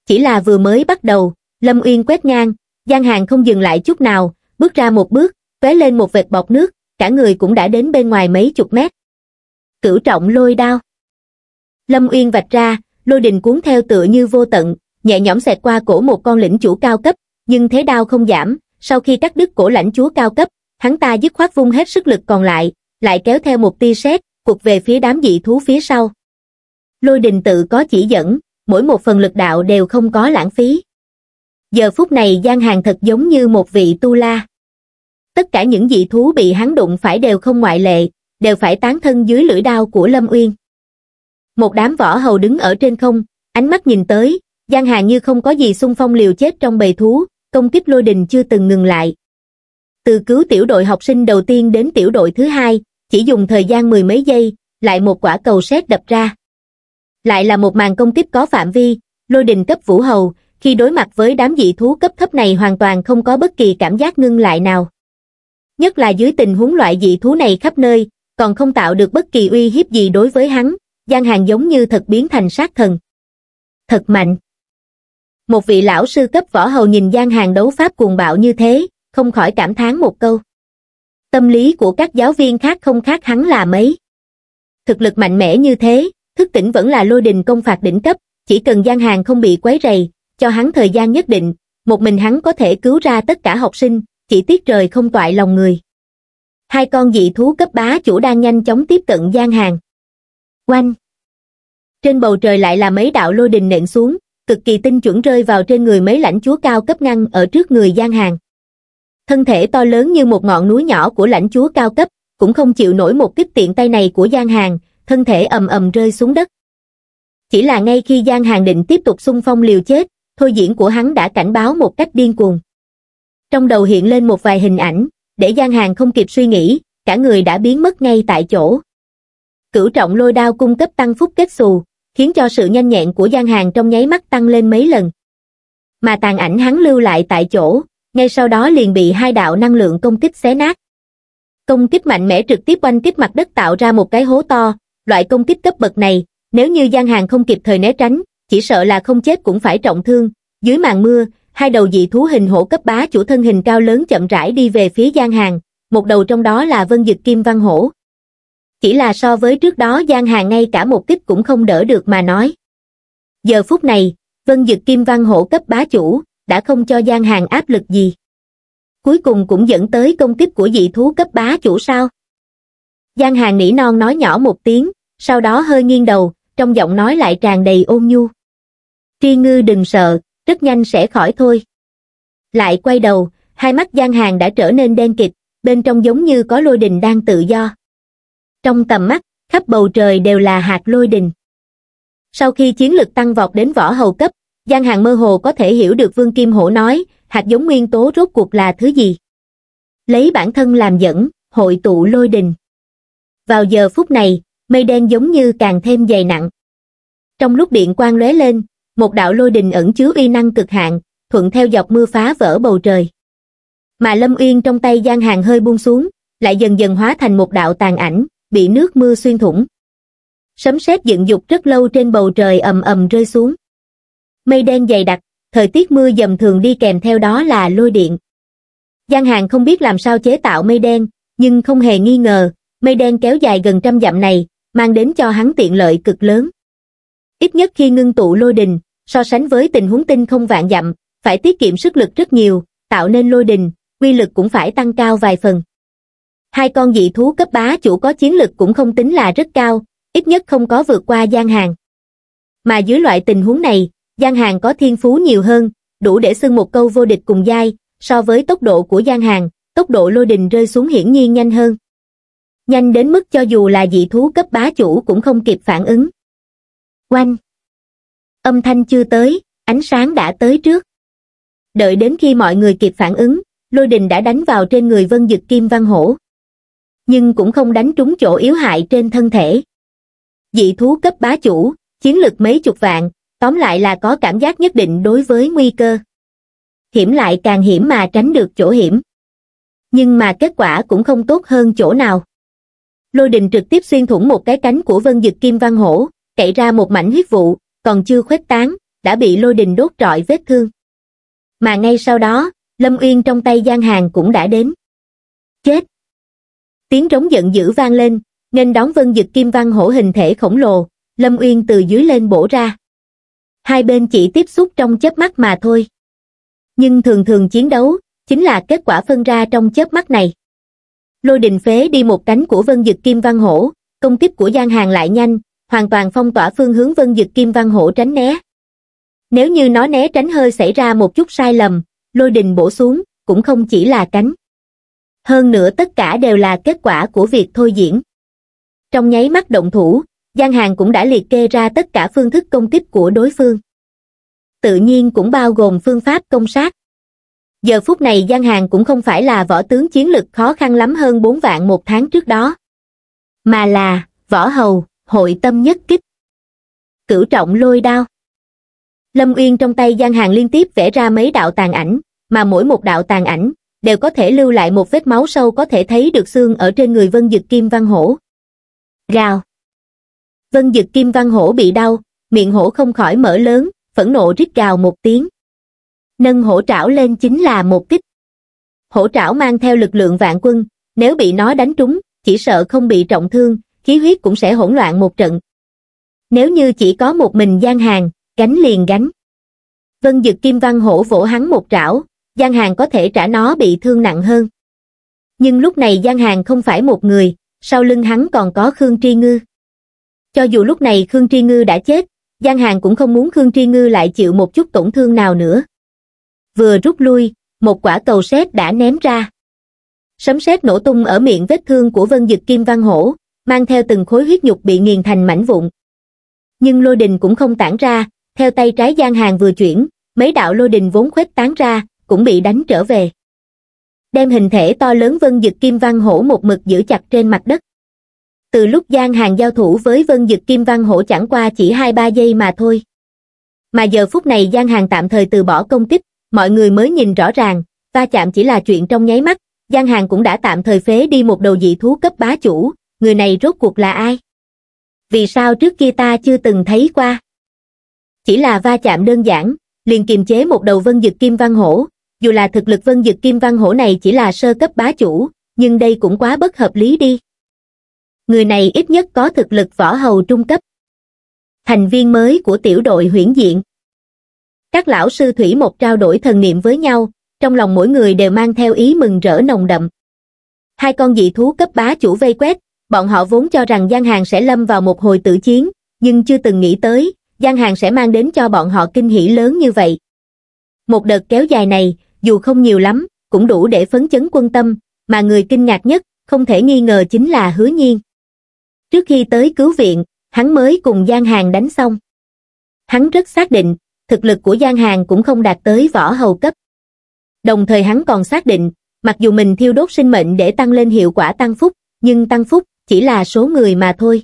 Chỉ là vừa mới bắt đầu, Lâm Uyên quét ngang, Giang Hàng không dừng lại chút nào, bước ra một bước, tóe lên một vệt bọt nước, cả người cũng đã đến bên ngoài mấy chục mét. Cửu trọng lôi đao. Lâm Uyên vạch ra, lôi đình cuốn theo tựa như vô tận, nhẹ nhõm xẹt qua cổ một con lĩnh chủ cao cấp, nhưng thế đao không giảm, sau khi cắt đứt cổ lãnh chúa cao cấp, hắn ta dứt khoát vung hết sức lực còn lại, lại kéo theo một tia sét, cuộc về phía đám dị thú phía sau. Lôi đình tự có chỉ dẫn, mỗi một phần lực đạo đều không có lãng phí. Giờ phút này gian Hàng thật giống như một vị tu la. Tất cả những dị thú bị hắn đụng phải đều không ngoại lệ, đều phải tán thân dưới lưỡi đao của Lâm Uyên. Một đám võ hầu đứng ở trên không, ánh mắt nhìn tới, gian hàng như không có gì xung phong liều chết trong bầy thú, công kích lôi đình chưa từng ngừng lại. Từ cứu tiểu đội học sinh đầu tiên đến tiểu đội thứ hai, chỉ dùng thời gian mười mấy giây, lại một quả cầu sét đập ra. Lại là một màn công kích có phạm vi, lôi đình cấp vũ hầu, khi đối mặt với đám dị thú cấp thấp này hoàn toàn không có bất kỳ cảm giác ngưng lại nào. Nhất là dưới tình huống loại dị thú này khắp nơi, còn không tạo được bất kỳ uy hiếp gì đối với hắn, gian Hàng giống như thật biến thành sát thần. Thật mạnh. Một vị lão sư cấp võ hầu nhìn gian hàng đấu pháp cuồng bạo như thế, không khỏi cảm thán một câu. Tâm lý của các giáo viên khác không khác hắn là mấy. Thực lực mạnh mẽ như thế, thức tỉnh vẫn là lôi đình công phạt đỉnh cấp, chỉ cần gian hàng không bị quấy rầy, cho hắn thời gian nhất định, một mình hắn có thể cứu ra tất cả học sinh, chỉ tiếc trời không toại lòng người. Hai con dị thú cấp bá chủ đang nhanh chóng tiếp cận gian hàng. Quanh Trên bầu trời lại là mấy đạo lôi đình nện xuống, cực kỳ tinh chuẩn rơi vào trên người mấy lãnh chúa cao cấp ngăn ở trước người gian hàng thân thể to lớn như một ngọn núi nhỏ của lãnh chúa cao cấp cũng không chịu nổi một kích tiện tay này của gian hàng thân thể ầm ầm rơi xuống đất chỉ là ngay khi gian hàng định tiếp tục xung phong liều chết thôi diễn của hắn đã cảnh báo một cách điên cuồng trong đầu hiện lên một vài hình ảnh để gian hàng không kịp suy nghĩ cả người đã biến mất ngay tại chỗ cửu trọng lôi đao cung cấp tăng phúc kết xù khiến cho sự nhanh nhẹn của gian hàng trong nháy mắt tăng lên mấy lần mà tàn ảnh hắn lưu lại tại chỗ ngay sau đó liền bị hai đạo năng lượng công kích xé nát công kích mạnh mẽ trực tiếp oanh kích mặt đất tạo ra một cái hố to loại công kích cấp bậc này nếu như gian hàng không kịp thời né tránh chỉ sợ là không chết cũng phải trọng thương dưới màn mưa hai đầu dị thú hình hổ cấp bá chủ thân hình cao lớn chậm rãi đi về phía gian hàng một đầu trong đó là vân dực kim văn hổ chỉ là so với trước đó gian hàng ngay cả một kích cũng không đỡ được mà nói. Giờ phút này, Vân Dực Kim Văn hộ cấp bá chủ, đã không cho gian Hàng áp lực gì. Cuối cùng cũng dẫn tới công kích của dị thú cấp bá chủ sao. Giang Hàng nỉ non nói nhỏ một tiếng, sau đó hơi nghiêng đầu, trong giọng nói lại tràn đầy ôn nhu. Tri ngư đừng sợ, rất nhanh sẽ khỏi thôi. Lại quay đầu, hai mắt Giang Hàng đã trở nên đen kịch bên trong giống như có lôi đình đang tự do trong tầm mắt khắp bầu trời đều là hạt lôi đình sau khi chiến lực tăng vọt đến võ hầu cấp giang hàng mơ hồ có thể hiểu được vương kim hổ nói hạt giống nguyên tố rốt cuộc là thứ gì lấy bản thân làm dẫn hội tụ lôi đình vào giờ phút này mây đen giống như càng thêm dày nặng trong lúc điện quang lóe lên một đạo lôi đình ẩn chứa uy năng cực hạn thuận theo dọc mưa phá vỡ bầu trời mà lâm uyên trong tay giang hàng hơi buông xuống lại dần dần hóa thành một đạo tàn ảnh bị nước mưa xuyên thủng. Sấm sét dựng dục rất lâu trên bầu trời ầm ầm rơi xuống. Mây đen dày đặc, thời tiết mưa dầm thường đi kèm theo đó là lôi điện. Giang Hàng không biết làm sao chế tạo mây đen, nhưng không hề nghi ngờ, mây đen kéo dài gần trăm dặm này, mang đến cho hắn tiện lợi cực lớn. Ít nhất khi ngưng tụ lôi đình, so sánh với tình huống tinh không vạn dặm, phải tiết kiệm sức lực rất nhiều, tạo nên lôi đình, quy lực cũng phải tăng cao vài phần hai con dị thú cấp bá chủ có chiến lực cũng không tính là rất cao, ít nhất không có vượt qua gian hàng. Mà dưới loại tình huống này, gian hàng có thiên phú nhiều hơn, đủ để xưng một câu vô địch cùng dai. so với tốc độ của gian hàng, tốc độ lôi đình rơi xuống hiển nhiên nhanh hơn. Nhanh đến mức cho dù là dị thú cấp bá chủ cũng không kịp phản ứng. quanh Âm thanh chưa tới, ánh sáng đã tới trước. Đợi đến khi mọi người kịp phản ứng, lôi đình đã đánh vào trên người Vân Dực Kim Văn Hổ nhưng cũng không đánh trúng chỗ yếu hại trên thân thể dị thú cấp bá chủ chiến lực mấy chục vạn tóm lại là có cảm giác nhất định đối với nguy cơ hiểm lại càng hiểm mà tránh được chỗ hiểm nhưng mà kết quả cũng không tốt hơn chỗ nào lôi đình trực tiếp xuyên thủng một cái cánh của vân dực kim văn hổ cậy ra một mảnh huyết vụ còn chưa khuếch tán đã bị lôi đình đốt trọi vết thương mà ngay sau đó lâm uyên trong tay gian hàng cũng đã đến chết tiếng trống giận dữ vang lên, nghênh đón vân dực kim văn hổ hình thể khổng lồ, Lâm Uyên từ dưới lên bổ ra. Hai bên chỉ tiếp xúc trong chớp mắt mà thôi. Nhưng thường thường chiến đấu, chính là kết quả phân ra trong chớp mắt này. Lôi đình phế đi một cánh của vân dực kim văn hổ, công kích của Giang Hàng lại nhanh, hoàn toàn phong tỏa phương hướng vân dực kim văn hổ tránh né. Nếu như nó né tránh hơi xảy ra một chút sai lầm, lôi đình bổ xuống, cũng không chỉ là cánh hơn nữa tất cả đều là kết quả của việc thôi diễn trong nháy mắt động thủ giang hàng cũng đã liệt kê ra tất cả phương thức công kích của đối phương tự nhiên cũng bao gồm phương pháp công sát giờ phút này giang hàng cũng không phải là võ tướng chiến lực khó khăn lắm hơn bốn vạn một tháng trước đó mà là võ hầu hội tâm nhất kích cửu trọng lôi đao lâm uyên trong tay giang hàng liên tiếp vẽ ra mấy đạo tàn ảnh mà mỗi một đạo tàn ảnh đều có thể lưu lại một vết máu sâu có thể thấy được xương ở trên người Vân Dực Kim Văn Hổ. Rào! Vân Dực Kim Văn Hổ bị đau, miệng hổ không khỏi mở lớn, phẫn nộ rít gào một tiếng. Nâng hổ trảo lên chính là một kích. Hổ trảo mang theo lực lượng vạn quân, nếu bị nó đánh trúng, chỉ sợ không bị trọng thương, khí huyết cũng sẽ hỗn loạn một trận. Nếu như chỉ có một mình gian hàng, gánh liền gánh. Vân Dực Kim Văn Hổ vỗ hắn một trảo, Gian Hàng có thể trả nó bị thương nặng hơn. Nhưng lúc này Gian Hàng không phải một người, sau lưng hắn còn có Khương Tri Ngư. Cho dù lúc này Khương Tri Ngư đã chết, Gian Hàng cũng không muốn Khương Tri Ngư lại chịu một chút tổn thương nào nữa. Vừa rút lui, một quả cầu sét đã ném ra. Sấm sét nổ tung ở miệng vết thương của Vân Dực Kim Văn Hổ, mang theo từng khối huyết nhục bị nghiền thành mảnh vụn. Nhưng lôi đình cũng không tản ra, theo tay trái Gian Hàng vừa chuyển, mấy đạo lôi đình vốn khuếch tán ra, cũng bị đánh trở về. Đem hình thể to lớn Vân Dực Kim Văn Hổ một mực giữ chặt trên mặt đất. Từ lúc Giang Hàng giao thủ với Vân Dực Kim Văn Hổ chẳng qua chỉ 2-3 giây mà thôi. Mà giờ phút này Giang Hàng tạm thời từ bỏ công kích, mọi người mới nhìn rõ ràng, va chạm chỉ là chuyện trong nháy mắt, Giang Hàng cũng đã tạm thời phế đi một đầu dị thú cấp bá chủ, người này rốt cuộc là ai? Vì sao trước kia ta chưa từng thấy qua? Chỉ là va chạm đơn giản, liền kiềm chế một đầu vân dực kim văn hổ, dù là thực lực vân dực kim văn hổ này chỉ là sơ cấp bá chủ, nhưng đây cũng quá bất hợp lý đi. Người này ít nhất có thực lực võ hầu trung cấp. Thành viên mới của tiểu đội huyển diện. Các lão sư thủy một trao đổi thần niệm với nhau, trong lòng mỗi người đều mang theo ý mừng rỡ nồng đậm. Hai con dị thú cấp bá chủ vây quét, bọn họ vốn cho rằng gian Hàng sẽ lâm vào một hồi tử chiến, nhưng chưa từng nghĩ tới, gian Hàng sẽ mang đến cho bọn họ kinh hỉ lớn như vậy. Một đợt kéo dài này, dù không nhiều lắm, cũng đủ để phấn chấn quân tâm, mà người kinh ngạc nhất, không thể nghi ngờ chính là hứa nhiên. Trước khi tới cứu viện, hắn mới cùng Giang Hàng đánh xong. Hắn rất xác định, thực lực của Giang Hàng cũng không đạt tới võ hầu cấp. Đồng thời hắn còn xác định, mặc dù mình thiêu đốt sinh mệnh để tăng lên hiệu quả tăng phúc, nhưng tăng phúc chỉ là số người mà thôi.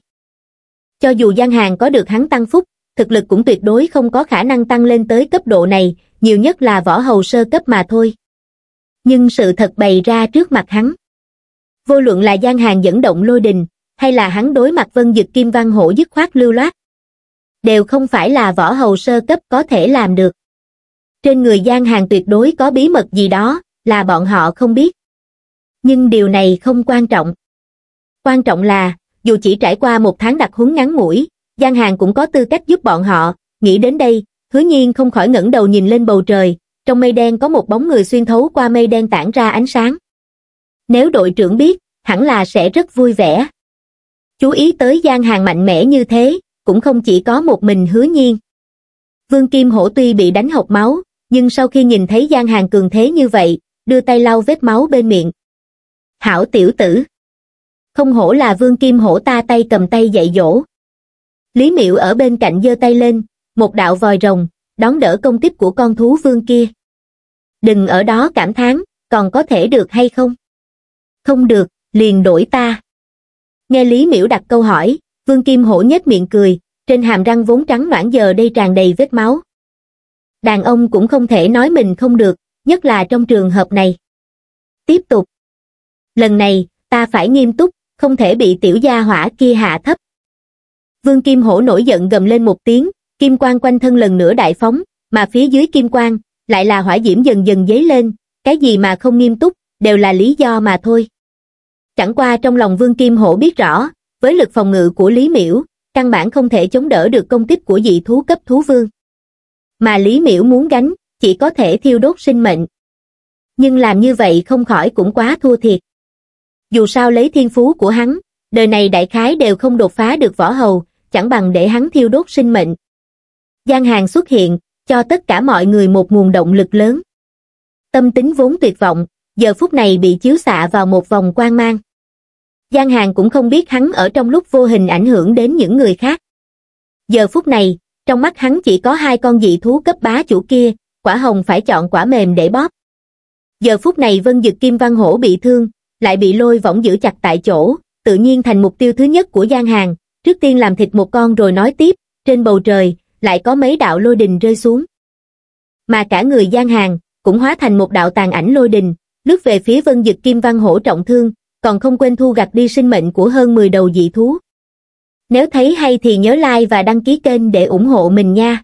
Cho dù Giang Hàng có được hắn tăng phúc, thực lực cũng tuyệt đối không có khả năng tăng lên tới cấp độ này, nhiều nhất là võ hầu sơ cấp mà thôi nhưng sự thật bày ra trước mặt hắn vô luận là gian hàng dẫn động lôi đình hay là hắn đối mặt vân dực kim văn hổ dứt khoát lưu loát đều không phải là võ hầu sơ cấp có thể làm được trên người gian hàng tuyệt đối có bí mật gì đó là bọn họ không biết nhưng điều này không quan trọng quan trọng là dù chỉ trải qua một tháng đặc huấn ngắn ngủi gian hàng cũng có tư cách giúp bọn họ nghĩ đến đây Hứa nhiên không khỏi ngẩng đầu nhìn lên bầu trời, trong mây đen có một bóng người xuyên thấu qua mây đen tản ra ánh sáng. Nếu đội trưởng biết, hẳn là sẽ rất vui vẻ. Chú ý tới gian hàng mạnh mẽ như thế, cũng không chỉ có một mình hứa nhiên. Vương Kim Hổ tuy bị đánh hộc máu, nhưng sau khi nhìn thấy gian hàng cường thế như vậy, đưa tay lau vết máu bên miệng. Hảo tiểu tử. Không hổ là Vương Kim Hổ ta tay cầm tay dạy dỗ. Lý Miệu ở bên cạnh giơ tay lên, một đạo vòi rồng, đón đỡ công kích của con thú vương kia. Đừng ở đó cảm thán, còn có thể được hay không? Không được, liền đổi ta. Nghe Lý Miễu đặt câu hỏi, Vương Kim Hổ nhếch miệng cười, trên hàm răng vốn trắng noãn giờ đây tràn đầy vết máu. Đàn ông cũng không thể nói mình không được, nhất là trong trường hợp này. Tiếp tục. Lần này, ta phải nghiêm túc, không thể bị tiểu gia hỏa kia hạ thấp. Vương Kim Hổ nổi giận gầm lên một tiếng, kim quang quanh thân lần nữa đại phóng, mà phía dưới kim quang lại là hỏa diễm dần dần dấy lên, cái gì mà không nghiêm túc đều là lý do mà thôi. Chẳng qua trong lòng Vương Kim Hổ biết rõ, với lực phòng ngự của Lý Miễu, căn bản không thể chống đỡ được công kích của dị thú cấp thú vương. Mà Lý Miễu muốn gánh, chỉ có thể thiêu đốt sinh mệnh. Nhưng làm như vậy không khỏi cũng quá thua thiệt. Dù sao lấy thiên phú của hắn, đời này đại khái đều không đột phá được võ hầu, chẳng bằng để hắn thiêu đốt sinh mệnh, gian hàng xuất hiện, cho tất cả mọi người một nguồn động lực lớn. Tâm tính vốn tuyệt vọng, giờ phút này bị chiếu xạ vào một vòng quang mang. gian Hàng cũng không biết hắn ở trong lúc vô hình ảnh hưởng đến những người khác. Giờ phút này, trong mắt hắn chỉ có hai con dị thú cấp bá chủ kia, quả hồng phải chọn quả mềm để bóp. Giờ phút này Vân Dực Kim Văn Hổ bị thương, lại bị lôi võng giữ chặt tại chỗ, tự nhiên thành mục tiêu thứ nhất của gian Hàng, trước tiên làm thịt một con rồi nói tiếp, trên bầu trời, lại có mấy đạo lôi đình rơi xuống. Mà cả người gian hàng, cũng hóa thành một đạo tàn ảnh lôi đình, lướt về phía vân dực kim văn hổ trọng thương, còn không quên thu gặt đi sinh mệnh của hơn 10 đầu dị thú. Nếu thấy hay thì nhớ like và đăng ký kênh để ủng hộ mình nha.